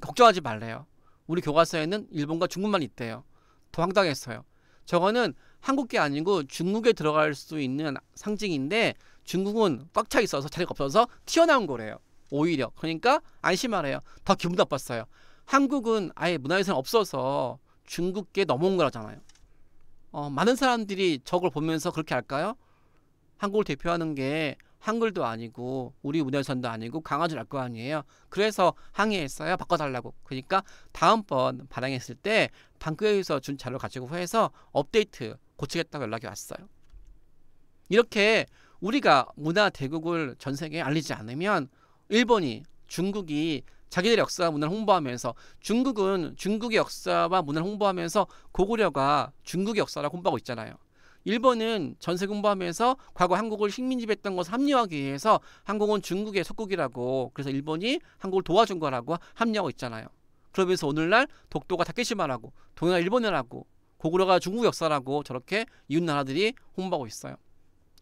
[SPEAKER 1] 걱정하지 말래요. 우리 교과서에는 일본과 중국만 있대요. 더 황당했어요. 저거는 한국 게 아니고 중국에 들어갈 수 있는 상징인데 중국은 꽉 차 있어서 자리가 없어서 튀어나온 거래요. 오히려 그러니까 안심하래요. 더 기분 나빴어요. 한국은 아예 문화유산 없어서 중국계 넘어온 거잖아요 어, 많은 사람들이 저걸 보면서 그렇게 할까요? 한국을 대표하는 게 한글도 아니고 우리 문화유산도 아니고 강아지를 알거 아니에요. 그래서 항의했어요. 바꿔달라고. 그러니까 다음번 발행했을 때 방크에서 준 자료 가지고 해서 업데이트 고치겠다고 연락이 왔어요. 이렇게 우리가 문화 대국을 전 세계에 알리지 않으면 일본이 중국이 자기들 역사와 문화를 홍보하면서 중국은 중국의 역사와 문화를 홍보하면서 고구려가 중국의 역사라고 홍보하고 있잖아요. 일본은 전세 공부하면서 과거 한국을 식민지배했던 것을 합리화하기 위해서 한국은 중국의 속국이라고 그래서 일본이 한국을 도와준 거라고 합리화하고 있잖아요. 그러면서 오늘날 독도가 다케시마라고 동해가 일본이라고 고구려가 중국 역사라고 저렇게 이웃 나라들이 홍보하고 있어요.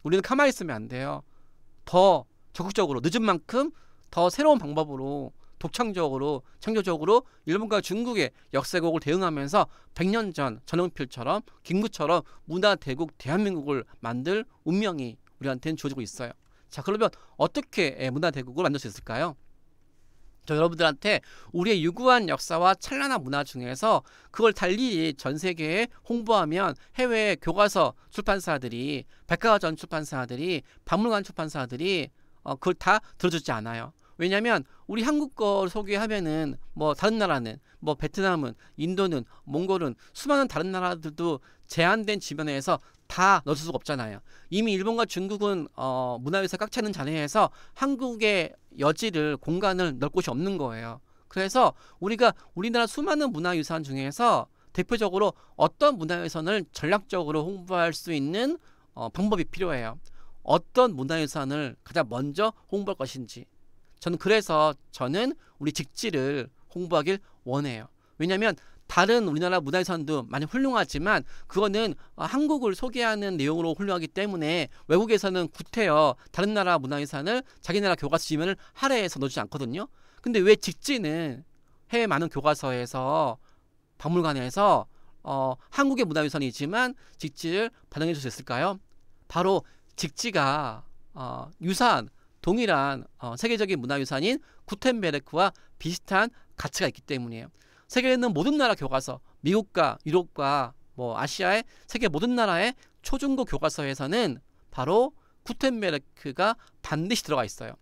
[SPEAKER 1] 우리는 가만히 있으면 안 돼요. 더 적극적으로 늦은 만큼 더 새로운 방법으로 독창적으로 창조적으로 일본과 중국의 역세곡을 대응하면서 100년 전전용필처럼 김구처럼 문화 대국 대한민국을 만들 운명이 우리한테는 주어지고 있어요. 자 그러면 어떻게 예, 문화 대국을 만들 수 있을까요? 저 여러분들한테 우리의 유구한 역사와 찬란한 문화 중에서 그걸 달리 전 세계에 홍보하면 해외 교과서 출판사들이 백과전 출판사들이 박물관 출판사들이 어, 그걸 다 들어주지 않아요. 왜냐하면 우리 한국 걸 소개하면은 뭐 다른 나라는 뭐 베트남은 인도는 몽골은 수많은 다른 나라들도 제한된 지면에서 다 넣을 수가 없잖아요. 이미 일본과 중국은 어, 문화유산 깍채는 자리에서 한국의 여지를 공간을 넣을 곳이 없는 거예요. 그래서 우리가 우리나라 수많은 문화유산 중에서 대표적으로 어떤 문화유산을 전략적으로 홍보할 수 있는 어, 방법이 필요해요. 어떤 문화유산을 가장 먼저 홍보할 것인지 저는 그래서 저는 우리 직지를 홍보하길 원해요. 왜냐하면 다른 우리나라 문화유산도 많이 훌륭하지만 그거는 한국을 소개하는 내용으로 훌륭하기 때문에 외국에서는 구태여 다른 나라 문화유산을 자기 나라 교과서 지면을 할애해서 넣지 않거든요. 근데 왜 직지는 해외 많은 교과서에서 박물관에서 어, 한국의 문화유산이지만 직지를 반영해 줄 수 있을까요? 바로 직지가 어, 유사한 동일한 어, 세계적인 문화유산인 구텐베르크와 비슷한 가치가 있기 때문이에요. 세계에 있는 모든 나라 교과서, 미국과 유럽과 뭐 아시아의 세계 모든 나라의 초중고 교과서에서는 바로 구텐베르크가 반드시 들어가 있어요.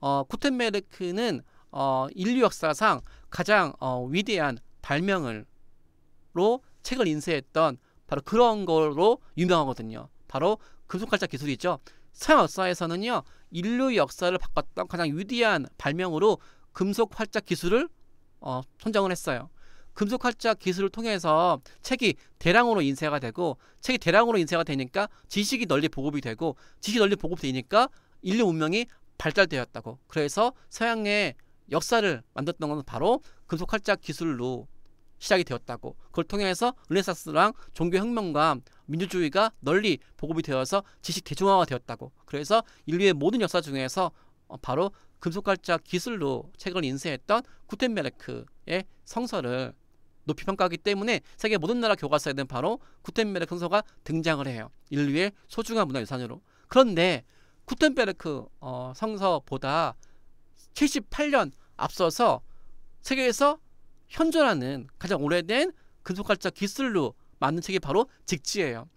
[SPEAKER 1] 어, 구텐베르크는 어, 인류 역사상 가장 어, 위대한 발명으로 책을 인쇄했던 바로 그런 걸로 유명하거든요. 바로 금속활자 그 기술이 있죠. 서양 역사에서는요. 인류 역사를 바꿨던 가장 위대한 발명으로 금속활자 기술을 어, 선정을 했어요. 금속활자 기술을 통해서 책이 대량으로 인쇄가 되고 책이 대량으로 인쇄가 되니까 지식이 널리 보급이 되고 지식이 널리 보급되니까 인류 문명이 발달되었다고 그래서 서양의 역사를 만들었던 것은 바로 금속활자 기술로 시작이 되었다고 그걸 통해서 르네상스랑 종교혁명과 민주주의가 널리 보급이 되어서 지식 대중화가 되었다고 그래서 인류의 모든 역사 중에서 어, 바로 금속칼자 기술로 책을 인쇄했던 구텐베르크의 성서를 높이 평가하기 때문에 세계 모든 나라 교과서에는 바로 구텐베르크 성서가 등장을 해요. 인류의 소중한 문화유산으로. 그런데 구텐베르크 어, 성서보다 78년 앞서서 세계에서 현존하는 가장 오래된 금속칼자 기술로 만든 책이 바로 직지예요.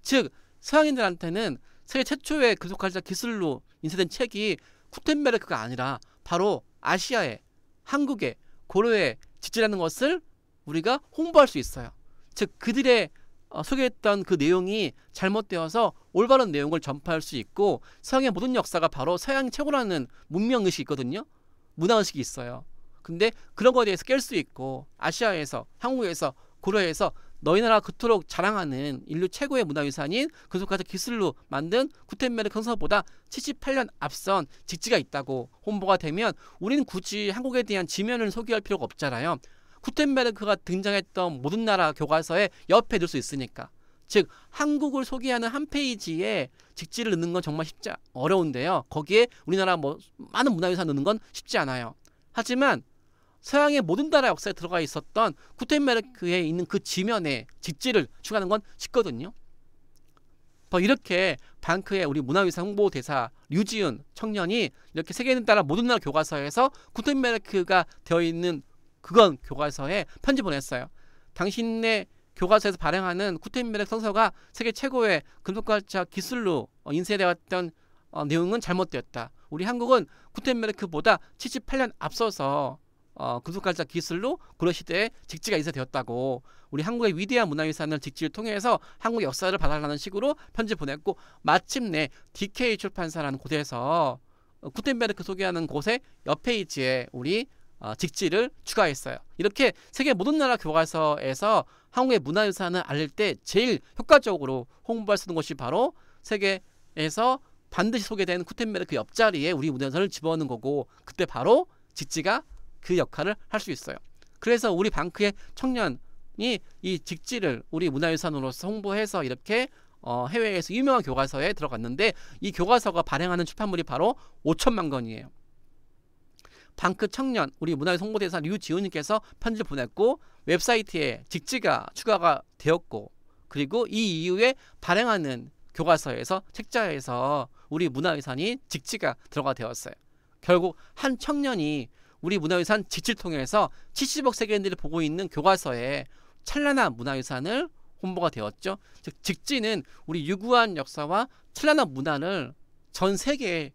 [SPEAKER 1] 즉 서양인들한테는 세계 최초의 금속칼자 기술로 인쇄된 책이 쿠텐베르크가 아니라 바로 아시아의 한국의 고려의 직지라는 것을 우리가 홍보할 수 있어요. 즉 그들의 어, 소개했던 그 내용이 잘못되어서 올바른 내용을 전파할 수 있고 서양의 모든 역사가 바로 서양 최고라는 문명의식이거든요. 있 문화의식이 있어요. 근데 그런 거에 대해서 깰 수 있고 아시아에서 한국에서 고려해서 너희 나라 그토록 자랑하는 인류 최고의 문화유산인 근속가적 그 기술로 만든 구텐베르크 성서보다 78년 앞선 직지가 있다고 홍보가 되면 우리는 굳이 한국에 대한 지면을 소개할 필요가 없잖아요. 구텐베르크가 등장했던 모든 나라 교과서에 옆에 둘 수 있으니까. 즉 한국을 소개하는 한 페이지에 직지를 넣는 건 정말 쉽지 어려운데요. 거기에 우리나라 뭐 많은 문화유산 넣는 건 쉽지 않아요. 하지만 서양의 모든 나라 역사에 들어가 있었던 구텐베르크에 있는 그지면에 직지를 추구하는 건 쉽거든요. 이렇게 방크의 우리 문화유산 홍보 대사 류지은 청년이 이렇게 세계는 따라 모든 나라 교과서에서 구텐베르크가 되어 있는 그건 교과서에 편지 보냈어요. 당신의 교과서에서 발행하는 구텐베르크 성서가 세계 최고의 금속과학 기술로 어, 인쇄되었던 어, 내용은 잘못되었다. 우리 한국은 구텐베르크보다 78년 앞서서 어, 금속칼자 기술로 고려 시대에 직지가 인쇄되었다고 우리 한국의 위대한 문화유산을 직지를 통해서 한국 역사를 발달라는 식으로 편지 보냈고 마침내 DK 출판사라는 곳에서 어, 구텐베르크 소개하는 곳에옆에이지에 우리 어, 직지를 추가했어요. 이렇게 세계 모든 나라 교과서에서 한국의 문화유산을 알릴 때 제일 효과적으로 홍보할 수 있는 곳이 바로 세계에서 반드시 소개되는 쿠텐베르크 옆자리에 우리 문화유산을 집어넣는 거고 그때 바로 직지가 그 역할을 할 수 있어요. 그래서 우리 방크의 청년이 이 직지를 우리 문화유산으로서 홍보해서 이렇게 어, 해외에서 유명한 교과서에 들어갔는데 이 교과서가 발행하는 출판물이 바로 5천만 건이에요 방크 청년 우리 문화유산 홍보대사 류지훈님께서 편지를 보냈고 웹사이트에 직지가 추가가 되었고 그리고 이 이후에 발행하는 교과서에서 책자에서 우리 문화유산이 직지가 들어가 되었어요. 결국 한 청년이 우리 문화유산 지칠 통해서 70억 세계인들이 보고 있는 교과서에 찬란한 문화유산을 홍보가 되었죠. 즉 직지는 우리 유구한 역사와 찬란한 문화를 전 세계에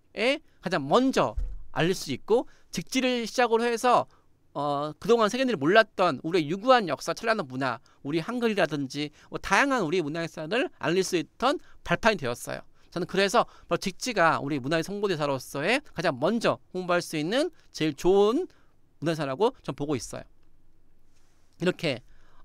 [SPEAKER 1] 가장 먼저 알릴 수 있고 직지를 시작으로 해서 어, 그동안 세계인들이 몰랐던 우리의 유구한 역사, 찬란한 문화, 우리 한글이라든지 뭐 다양한 우리 문화유산을 알릴 수 있던 발판이 되었어요. 저는 그래서 바로 직지가 우리 문화의 선보대사로서의 가장 먼저 홍보할 수 있는 제일 좋은 문화사라고 전 보고 있어요. 이렇게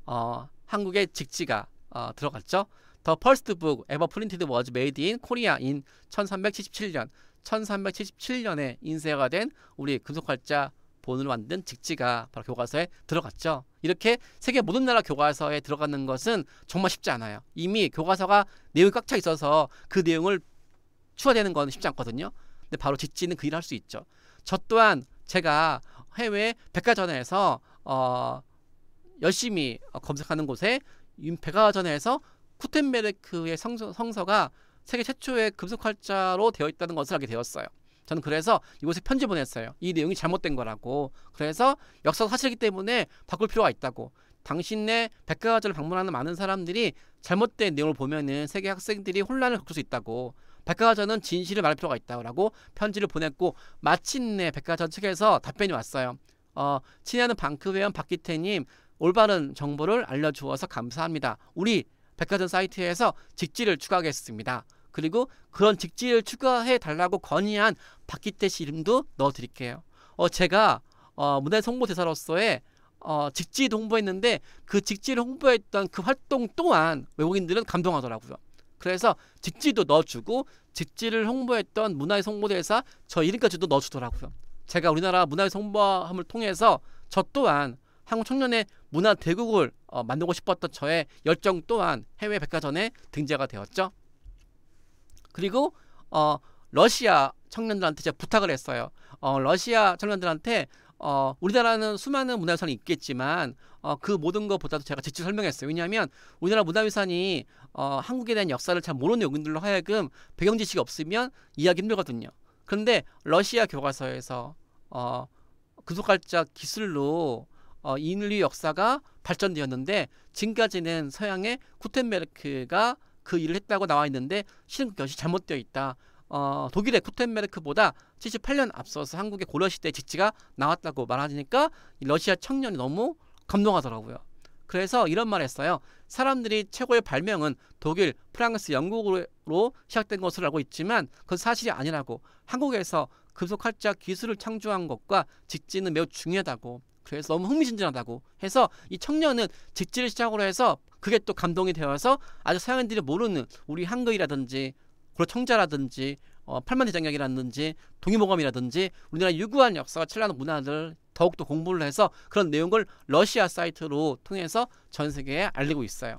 [SPEAKER 1] 어, 한국의 직지가 어, 들어갔죠. The first book ever printed was made in Korea in 1377년. 1377년에 인쇄가 된 우리 금속활자 본으로 만든 직지가 바로 교과서에 들어갔죠. 이렇게 세계 모든 나라 교과서에 들어가는 것은 정말 쉽지 않아요. 이미 교과서가 내용이 꽉 차 있어서 그 내용을 추가되는 건 쉽지 않거든요. 근데 바로 짓지는 그 일을 할 수 있죠. 저 또한 제가 해외 백과전에서어 열심히 어, 검색하는 곳에 백화전에서 쿠텐베르크의 성서, 성서가 세계 최초의 금속활자로 되어 있다는 것을 알게 되었어요. 저는 그래서 이곳에 편지 보냈어요. 이 내용이 잘못된 거라고. 그래서 역사가 사실이기 때문에 바꿀 필요가 있다고. 당신네 백과사전을 방문하는 많은 사람들이 잘못된 내용을 보면은 세계 학생들이 혼란을 겪을 수 있다고. 백과사전은 진실을 말할 필요가 있다고 편지를 보냈고 마침내 백과사전 측에서 답변이 왔어요. 어, 친애하는 방크 회원 박기태님 올바른 정보를 알려주어서 감사합니다. 우리 백과화전 사이트에서 직지를 추가하겠습니다. 그리고 그런 직지를 추가해 달라고 건의한 박기태 씨 이름도 넣어 드릴게요. 어 제가 어 문화 홍보 대사로서의 어 직지도 홍보했는데 그 직지를 홍보했던 그 활동 또한 외국인들은 감동하더라고요. 그래서 직지도 넣어주고 직지를 홍보했던 문화의 홍보대사 저 이름까지도 넣어주더라고요. 제가 우리나라 문화의 홍보함을 통해서 저 또한 한국 청년의 문화 대국을 어, 만들고 싶었던 저의 열정 또한 해외 백화점에 등재가 되었죠. 그리고 어 러시아 청년들한테 제가 부탁을 했어요. 어 러시아 청년들한테 어 우리나라는 수많은 문화유산이 있겠지만 어그 모든 것보다도 제가 직접 설명했어요. 왜냐하면 우리나라 문화유산이 어 한국에 대한 역사를 잘 모르는 여군들로 하여금 배경 지식이 없으면 이해하기 힘들거든요. 그런데 러시아 교과서에서 어 금속갈자 기술로 어, 인류 역사가 발전되었는데 지금까지는 서양의 쿠텐베르크가 그 일을 했다고 나와 있는데 실은 그것이 잘못되어 있다. 어, 독일의 쿠텐베르크보다 78년 앞서서 한국의 고려시대 직지가 나왔다고 말하니까 러시아 청년이 너무 감동하더라고요. 그래서 이런 말을 했어요. 사람들이 최고의 발명은 독일, 프랑스, 영국으로 시작된 것을 알고 있지만 그건 사실이 아니라고 한국에서 금속 활자 기술을 창조한 것과 직진은 매우 중요하다고 그래서 너무 흥미진진하다고 해서 이 청년은 직지를 시작으로 해서 그게 또 감동이 되어서 아주 서양인들이 모르는 우리 한글이라든지 그리고 청자라든지 어, 팔만대장경이라든지 동의모감이라든지 우리나라 유구한 역사와 칠라는 문화를 더욱더 공부를 해서 그런 내용을 러시아 사이트로 통해서 전 세계에 알리고 있어요.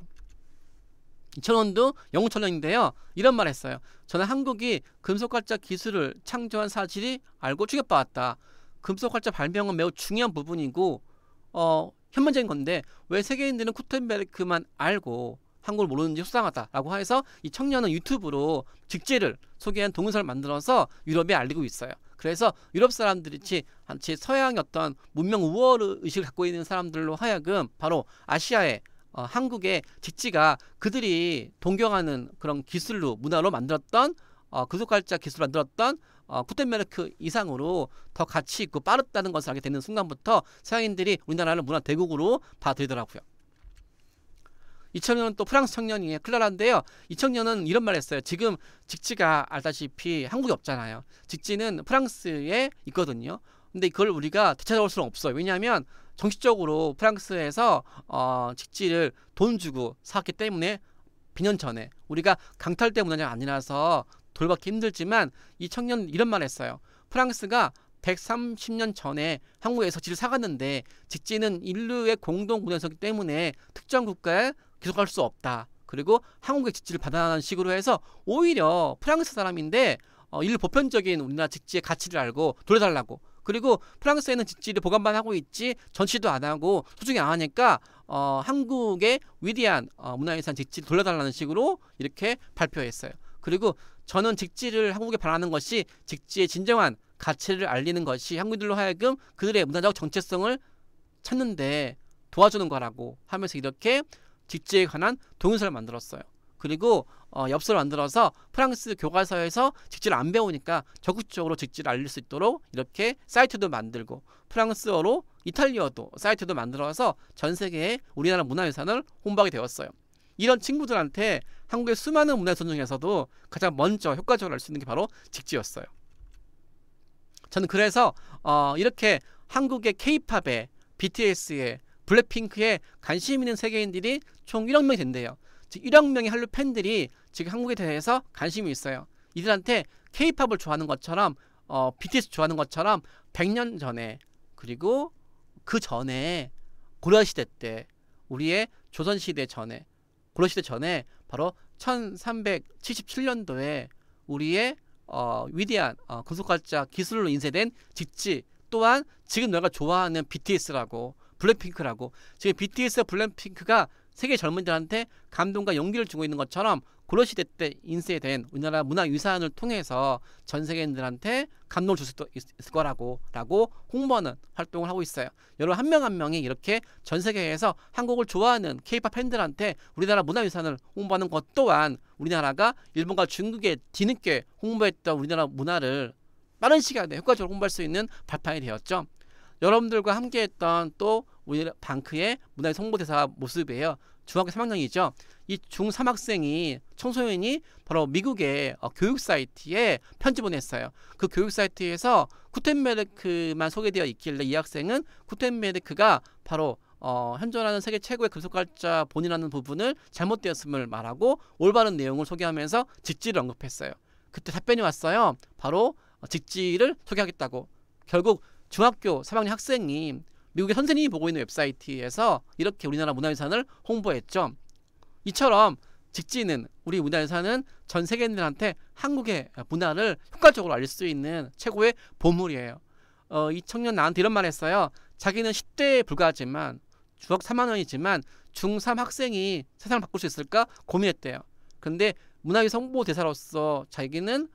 [SPEAKER 1] 이천원도 영웅천연인데요. 이런 말 했어요. 저는 한국이 금속가짜 기술을 창조한 사실이 알고 충격받았다. 금속 활자 발명은 매우 중요한 부분이고 어, 현문적인 건데 왜 세계인들은 쿠텐베르크만 알고 한국을 모르는지 속상하다라고 해서 이 청년은 유튜브로 직제를 소개한 동영상을 만들어서 유럽에 알리고 있어요. 그래서 유럽 사람들이지 한치 서양의 어떤 문명 우월 의식을 갖고 있는 사람들로 하여금 바로 아시아의 어, 한국의 직지가 그들이 동경하는 그런 기술로 문화로 만들었던 어, 금속활자 기술을 만들었던 어, 푸텐메르크 이상으로 더 가치 있고 그 빠르다는 것을 알게 되는 순간부터 서양인들이 우리나라를 문화 대국으로 받아들이더라고요. 2000년은 또 프랑스 청년이 에요 클라라인데요. 2000년은 이런 말을 했어요. 지금 직지가 알다시피 한국에 없잖아요. 직지는 프랑스에 있거든요. 근데 그걸 우리가 되찾아올 수는 없어요. 왜냐하면 정식적으로 프랑스에서 어, 직지를 돈 주고 사왔기 때문에 비년 전에 우리가 강탈대 문화가 아니라서 돌받기 힘들지만 이 청년 이런 말 했어요. 프랑스가 130년 전에 한국에서 지를 사갔는데 직지는 인류의 공동 문화였기 때문에 특정 국가에 귀속할 수 없다. 그리고 한국의 직지를 받아는 나 식으로 해서 오히려 프랑스 사람인데 어, 인류 보편적인 우리나라 직지의 가치를 알고 돌려달라고 그리고 프랑스에는 직지를 보관만 하고 있지 전시도 안 하고 소중히 안 하니까 어, 한국의 위대한 어, 문화유산 직지를 돌려달라는 식으로 이렇게 발표했어요. 그리고 저는 직지를 한국에 바라는 것이 직지의 진정한 가치를 알리는 것이 한국인들로 하여금 그들의 문화적 정체성을 찾는데 도와주는 거라고 하면서 이렇게 직지에 관한 동영상을 만들었어요. 그리고 어, 엽서를 만들어서 프랑스 교과서에서 직지를 안 배우니까 적극적으로 직지를 알릴 수 있도록 이렇게 사이트도 만들고 프랑스어로 이탈리어도 사이트도 만들어서 전 세계에 우리나라 문화유산을 홍보하게 되었어요. 이런 친구들한테 한국의 수많은 문화선 중에서도 가장 먼저 효과적으로 알 수 있는 게 바로 직지였어요. 저는 그래서 어, 이렇게 한국의 케이팝에 BTS에 블랙핑크에 관심 있는 세계인들이 총 1억 명이 된대요. 즉 1억 명의 한류 팬들이 지금 한국에 대해서 관심이 있어요. 이들한테 케이팝을 좋아하는 것처럼 어, BTS 좋아하는 것처럼 100년 전에 그리고 그 전에 고려시대 때 우리의 조선시대 전에 고려시대 전에 바로 1377년도에 우리의 어, 위대한 어, 금속활자 기술로 인쇄된 직지 또한 지금 너희가 좋아하는 BTS라고 블랙핑크라고 지금 BTS와 블랙핑크가 세계 젊은들한테 감동과 용기를 주고 있는 것처럼 고려시대 때 인쇄된 우리나라 문화유산을 통해서 전 세계인들한테 감동을 줄 수도 있을 거라고 라고 홍보하는 활동을 하고 있어요. 여러분 한 명 한 명이 이렇게 전 세계에서 한국을 좋아하는 케이팝 팬들한테 우리나라 문화유산을 홍보하는 것 또한 우리나라가 일본과 중국에 뒤늦게 홍보했던 우리나라 문화를 빠른 시간에 효과적으로 홍보할 수 있는 발판이 되었죠. 여러분들과 함께했던 또 우리 방크의 문화의 송보대사 모습이에요. 중학교 3학년이죠. 이 중3학생이 청소년이 바로 미국의 어, 교육 사이트에 편집을 했어요. 그 교육 사이트에서 구텐메르크만 소개되어 있길래 이 학생은 구텐메르크가 바로 어, 현존하는 세계 최고의 금속갈자 본이라는 부분을 잘못되었음을 말하고 올바른 내용을 소개하면서 직지를 언급했어요. 그때 답변이 왔어요. 바로 어, 직지를 소개하겠다고. 결국 중학교 3학년 학생이 미국의 선생님이 보고 있는 웹사이트에서 이렇게 우리나라 문화유산을 홍보했죠. 이처럼 직진은 우리 문화유산은전 세계인들한테 한국의 문화를 효과적으로 알릴 수 있는 최고의 보물이에요. 어, 이 청년 나한테 이런 말 했어요. 자기는 10대에 불과하지만 주억 3만 원이지만 중3 학생이 세상을 바꿀 수 있을까 고민했대요. 근데 문화의 성보 대사로서 자기는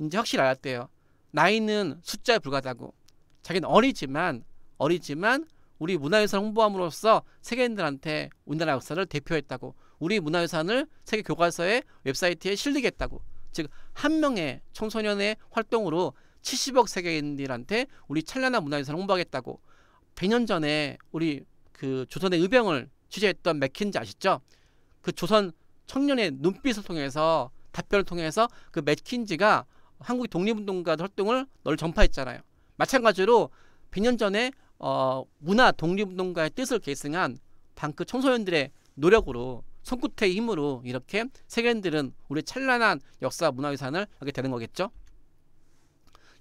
[SPEAKER 1] 이제 확실히 알았대요. 나이는 숫자에 불과하다고. 자기는 어리지만 어리지만 우리 문화유산 홍보함으로써 세계인들한테 우리나라 역사를 대표했다고. 우리 문화유산을 세계 교과서에 웹사이트에 실리겠다고. 즉 한 명의 청소년의 활동으로 70억 세계인들한테 우리 찬란한 문화유산을 홍보하겠다고. 100년 전에 우리 그 조선의 의병을 취재했던 맥킨지 아시죠? 그 조선 청년의 눈빛을 통해서 답변을 통해서 그 맥킨지가 한국 독립운동가 활동을 널 전파했잖아요. 마찬가지로 100년 전에 어, 문화 독립운동가의 뜻을 계승한 방크 청소년들의 노력으로 손끝의 힘으로 이렇게 세계인들은 우리 찬란한 역사 문화유산을 하게 되는 거겠죠.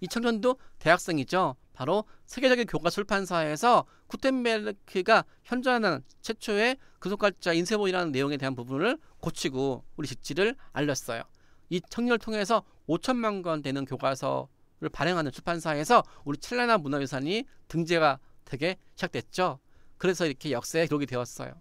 [SPEAKER 1] 이 청년도 대학생이죠. 바로 세계적인 교과 출판사에서 쿠텐베르크가 현존하는 최초의 금속갈자 인쇄본이라는 내용에 대한 부분을 고치고 우리 직지를 알렸어요. 이 청년을 통해서 5천만 권 되는 교과서를 발행하는 출판사에서 우리 찬란한 문화유산이 등재가 되게 시작됐죠. 그래서 이렇게 역사에 기록이 되었어요.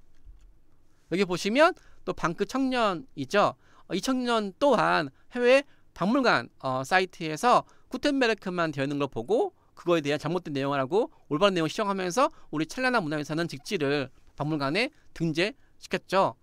[SPEAKER 1] 여기 보시면 또 방크 청년이죠. 어, 이 청년 또한 해외 박물관 어, 사이트에서 구텐베르크만 되어 있는 걸 보고 그거에 대한 잘못된 내용을 하고 올바른 내용을 시정하면서 우리 찰나나 문화유산은 직지를 박물관에 등재시켰죠.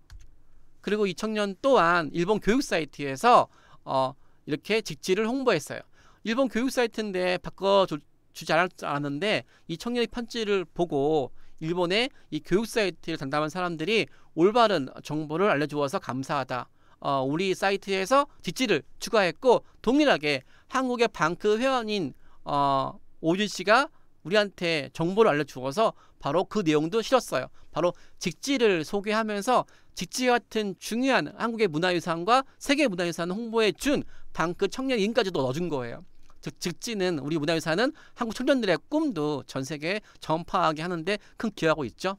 [SPEAKER 1] 그리고 이 청년 또한 일본 교육 사이트에서 어, 이렇게 직지를 홍보했어요. 일본 교육 사이트인데 바꿔주지 않았는데 이 청년의 편지를 보고 일본의 이 교육 사이트를 담당한 사람들이 올바른 정보를 알려주어서 감사하다. 어, 우리 사이트에서 뒷지를 추가했고 동일하게 한국의 방크 회원인 어, 오준 씨가 우리한테 정보를 알려주어서 바로 그 내용도 실었어요. 바로 직지를 소개하면서 직지 같은 중요한 한국의 문화유산과 세계 문화유산 홍보에 준 방크 청년 인까지도 넣어준 거예요. 즉 직지는 우리 문화유산은 한국 청년들의 꿈도 전 세계에 전파하게 하는데 큰 기여하고 있죠.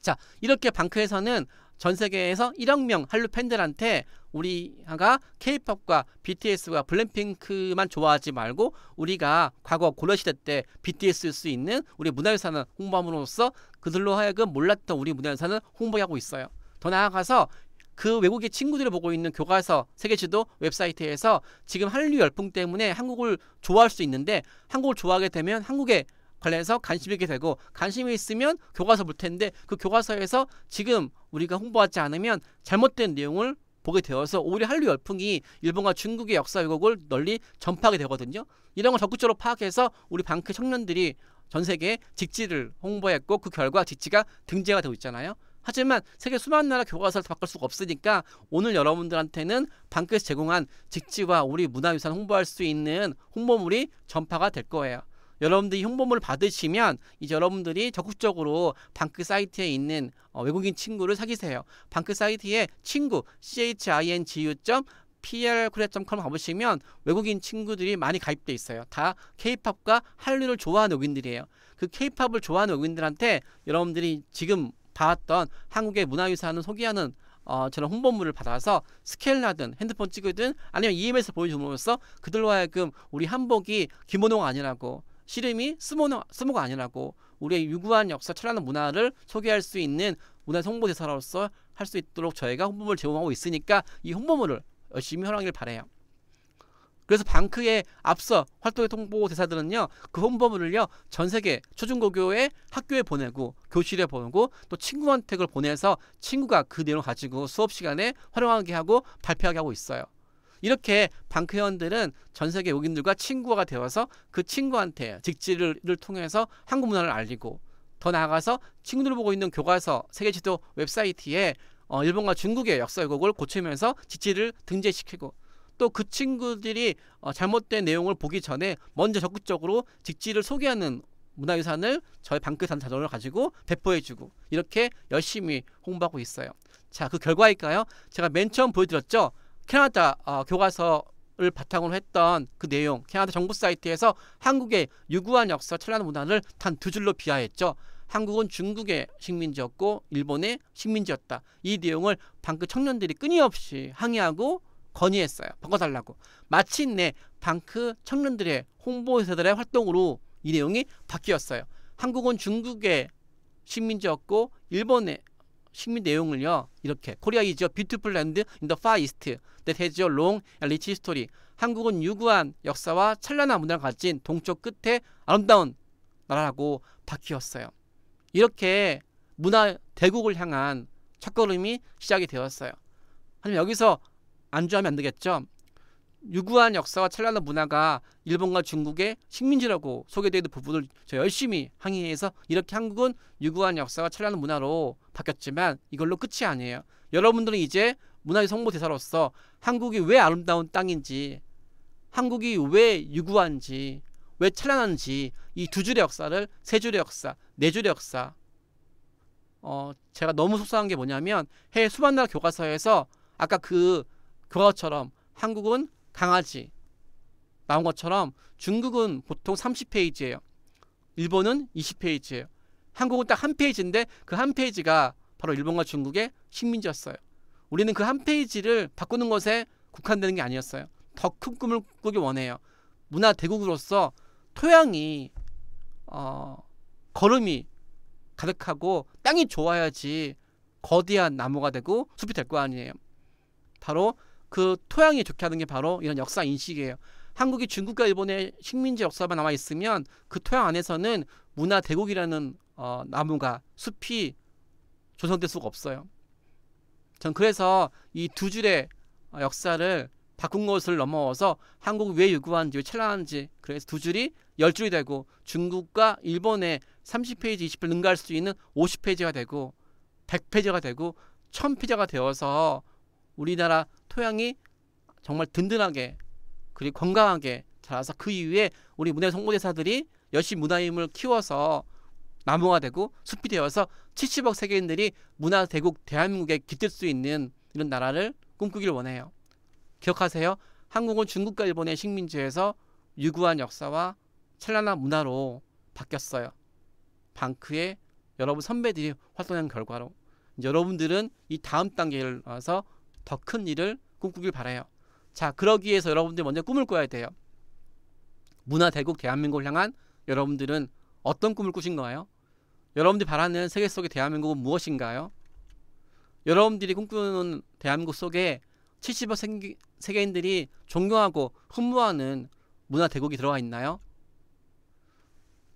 [SPEAKER 1] 자 이렇게 방크에서는 전 세계에서 1억 명 한류 팬들한테 우리가 케이팝과 BTS와 블랙핑크만 좋아하지 말고 우리가 과거 고려시대 때 BTS일 수 있는 우리 문화유산을 홍보함으로써 그들로 하여금 몰랐던 우리 문화유산을 홍보하고 있어요. 더 나아가서 그 외국의 친구들을 보고 있는 교과서, 세계지도 웹사이트에서 지금 한류 열풍 때문에 한국을 좋아할 수 있는데 한국을 좋아하게 되면 한국의 관련해서 관심 있게 되고 관심이 있으면 교과서 볼 텐데 그 교과서에서 지금 우리가 홍보하지 않으면 잘못된 내용을 보게 되어서 오히려 한류 열풍이 일본과 중국의 역사 왜곡을 널리 전파하게 되거든요. 이런 걸 적극적으로 파악해서 우리 방크 청년들이 전 세계에 직지를 홍보했고 그 결과 직지가 등재가 되고 있잖아요. 하지만 세계 수많은 나라 교과서를 바꿀 수가 없으니까 오늘 여러분들한테는 방크에서 제공한 직지와 우리 문화유산 홍보할 수 있는 홍보물이 전파가 될 거예요. 여러분들이 홍보물 받으시면 이제 여러분들이 적극적으로 방크 사이트에 있는 어, 외국인 친구를 사귀세요. 방크 사이트에 친구 chingu. plcredit.com 가보시면 외국인 친구들이 많이 가입돼 있어요. 다 케이팝과 한류를 좋아하는 외국인들이에요. 그 케이팝을 좋아하는 외국인들한테 여러분들이 지금 봐왔던 한국의 문화유산을 소개하는 어, 저런 홍보물을 받아서 스케일하든 핸드폰 찍으든 아니면 EMS 보여주면서 그들로 하여금 우리 한복이 김원호가 아니라고 시름이 스모는, 스모가 아니라고 우리의 유구한 역사, 철학 문화를 소개할 수 있는 문화 홍보대사로서 할 수 있도록 저희가 홍보물을 제공하고 있으니까 이 홍보물을 열심히 활용하길 바래요. 그래서 방크의 앞서 활동의 통보 대사들은요 그 홍보물을요 전 세계 초중고교의 학교에 보내고 교실에 보내고 또 친구한테 그걸 보내서 친구가 그 내용을 가지고 수업 시간에 활용하게 하고 발표하게 하고 있어요. 이렇게 방크 회원들은 전 세계 외국인들과 친구가 되어서 그 친구한테 직지를 통해서 한국 문화를 알리고 더 나아가서 친구들 보고 있는 교과서 세계지도 웹사이트에 어, 일본과 중국의 역사 왜곡을 고치면서 직지를 등재시키고 또 그 친구들이 어, 잘못된 내용을 보기 전에 먼저 적극적으로 직지를 소개하는 문화유산을 저희 방크산 자전을 가지고 배포해주고 이렇게 열심히 홍보하고 있어요. 자, 그 결과일까요? 제가 맨 처음 보여드렸죠. 캐나다 어, 교과서를 바탕으로 했던 그 내용 캐나다 정부 사이트에서 한국의 유구한 역사 철란 문화를 단 두 줄로 비하했죠. 한국은 중국의 식민지였고 일본의 식민지였다. 이 내용을 방크 청년들이 끊임없이 항의하고 건의했어요. 바꿔달라고. 마침내 방크 청년들의 홍보세들의 활동으로 이 내용이 바뀌었어요. 한국은 중국의 식민지였고 일본의 식민 내용을요 이렇게 코리아 이즈 a 어 beautiful land in the far e 한국은 유구한 역사와 찬란한 문화를 가진 동쪽 끝에 아름다운 나라라고 바뀌었어요 이렇게 문화 대국을 향한 첫걸음이 시작이 되었어요 하지만 여기서 안주하면 안 되겠죠 유구한 역사와 찬란한 문화가 일본과 중국의 식민지라고 소개되는 부분을 저 열심히 항의해서 이렇게 한국은 유구한 역사와 찬란한 문화로 바뀌었지만 이걸로 끝이 아니에요. 여러분들은 이제 문화의 성모대사로서 한국이 왜 아름다운 땅인지 한국이 왜 유구한지 왜 찬란한지 이 두 줄의 역사를 세 줄의 역사 네 줄의 역사 어 제가 너무 속상한 게 뭐냐면 해외 수많은 나라 교과서에서 아까 그 교과처럼 서 한국은 강아지 나온 것처럼 중국은 보통 30페이지예요. 일본은 20페이지예요. 한국은 딱 한 페이지인데 그 한 페이지가 바로 일본과 중국의 식민지였어요. 우리는 그 한 페이지를 바꾸는 것에 국한되는 게 아니었어요. 더 큰 꿈을 꾸기 원해요. 문화 대국으로서 토양이 어, 걸음이 가득하고 땅이 좋아야지 거대한 나무가 되고 숲이 될 거 아니에요. 바로 그 토양이 좋게 하는 게 바로 이런 역사 인식이에요. 한국이 중국과 일본의 식민지 역사만 남아 있으면 그 토양 안에서는 문화 대국이라는 어, 나무가 숲이 조성될 수가 없어요. 전 그래서 이 두 줄의 어, 역사를 바꾼 것을 넘어서 한국 왜 요구하는지 왜 찰나하는지 그래서 두 줄이 열 줄이 되고 중국과 일본의 30페이지 20페이지 능가할 수 있는 50페이지가 되고 100페이지가 되고 1000페이지가 되어서 우리나라 토양이 정말 든든하게 그리고 건강하게 자라서 그 이후에 우리 문화 선고대사들이 열심히 문화임을 키워서 나무가 되고 숲이 되어서 70억 세계인들이 문화 대국 대한민국에 깃들 수 있는 이런 나라를 꿈꾸길 원해요. 기억하세요. 한국은 중국과 일본의 식민지에서 유구한 역사와 찬란한 문화로 바뀌었어요. 방크의 여러분 선배들이 활동한 결과로 여러분들은 이 다음 단계를 와서 더큰 일을 꿈꾸길 바라요. 자, 그러기 위해서 여러분들 먼저 꿈을 꿔야 돼요. 문화 대국 대한민국을 향한 여러분들은 어떤 꿈을 꾸신가요? 여러분들이 바라는 세계 속의 대한민국은 무엇인가요? 여러분들이 꿈꾸는 대한민국 속에 70억 세계인들이 존경하고 흠모하는 문화 대국이 들어가 있나요?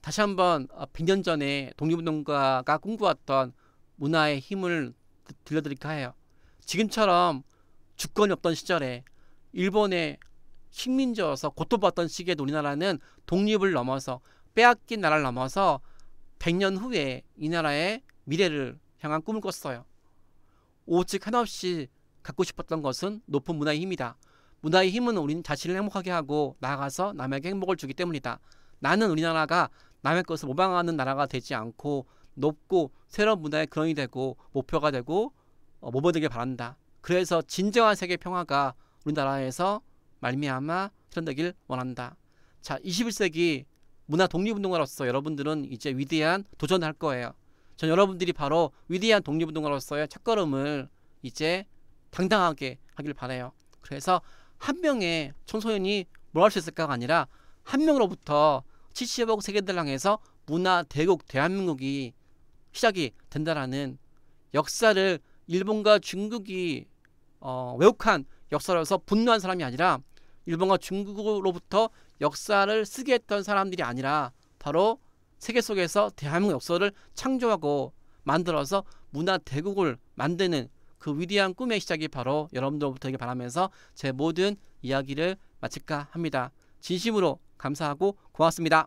[SPEAKER 1] 다시 한번 100년 어, 전에 독립운동가가 꿈꾸었던 문화의 힘을 들려드릴까 해요. 지금처럼 주권이 없던 시절에 일본의 식민지여서 고통받던 시기에 우리나라는 독립을 넘어서 빼앗긴 나라를 넘어서 100년 후에 이 나라의 미래를 향한 꿈을 꿨어요. 오직 한없이 갖고 싶었던 것은 높은 문화의 힘이다. 문화의 힘은 우리 자신을 행복하게 하고 나아가서 남에게 행복을 주기 때문이다. 나는 우리나라가 남의 것을 모방하는 나라가 되지 않고 높고 새로운 문화의 근원이 되고 목표가 되고 어, 모범되길 바란다. 그래서 진정한 세계 평화가 우리나라에서 말미암아 실현되길 원한다. 자, 21세기 문화 독립운동가로서 여러분들은 이제 위대한 도전을 할 거예요. 전 여러분들이 바로 위대한 독립운동가로서의 첫걸음을 이제 당당하게 하길 바래요. 그래서 한 명의 청소년이 뭘 할 수 있을까가 아니라 한 명으로부터 70억 세계대랑에서 문화 대국 대한민국이 시작이 된다라는 역사를 일본과 중국이 어, 외곡한 역사로서 분노한 사람이 아니라 일본과 중국으로부터 역사를 쓰게 했던 사람들이 아니라 바로 세계 속에서 대한민국 역사를 창조하고 만들어서 문화 대국을 만드는 그 위대한 꿈의 시작이 바로 여러분들로부터 에게 바라면서 제 모든 이야기를 마칠까 합니다. 진심으로 감사하고 고맙습니다.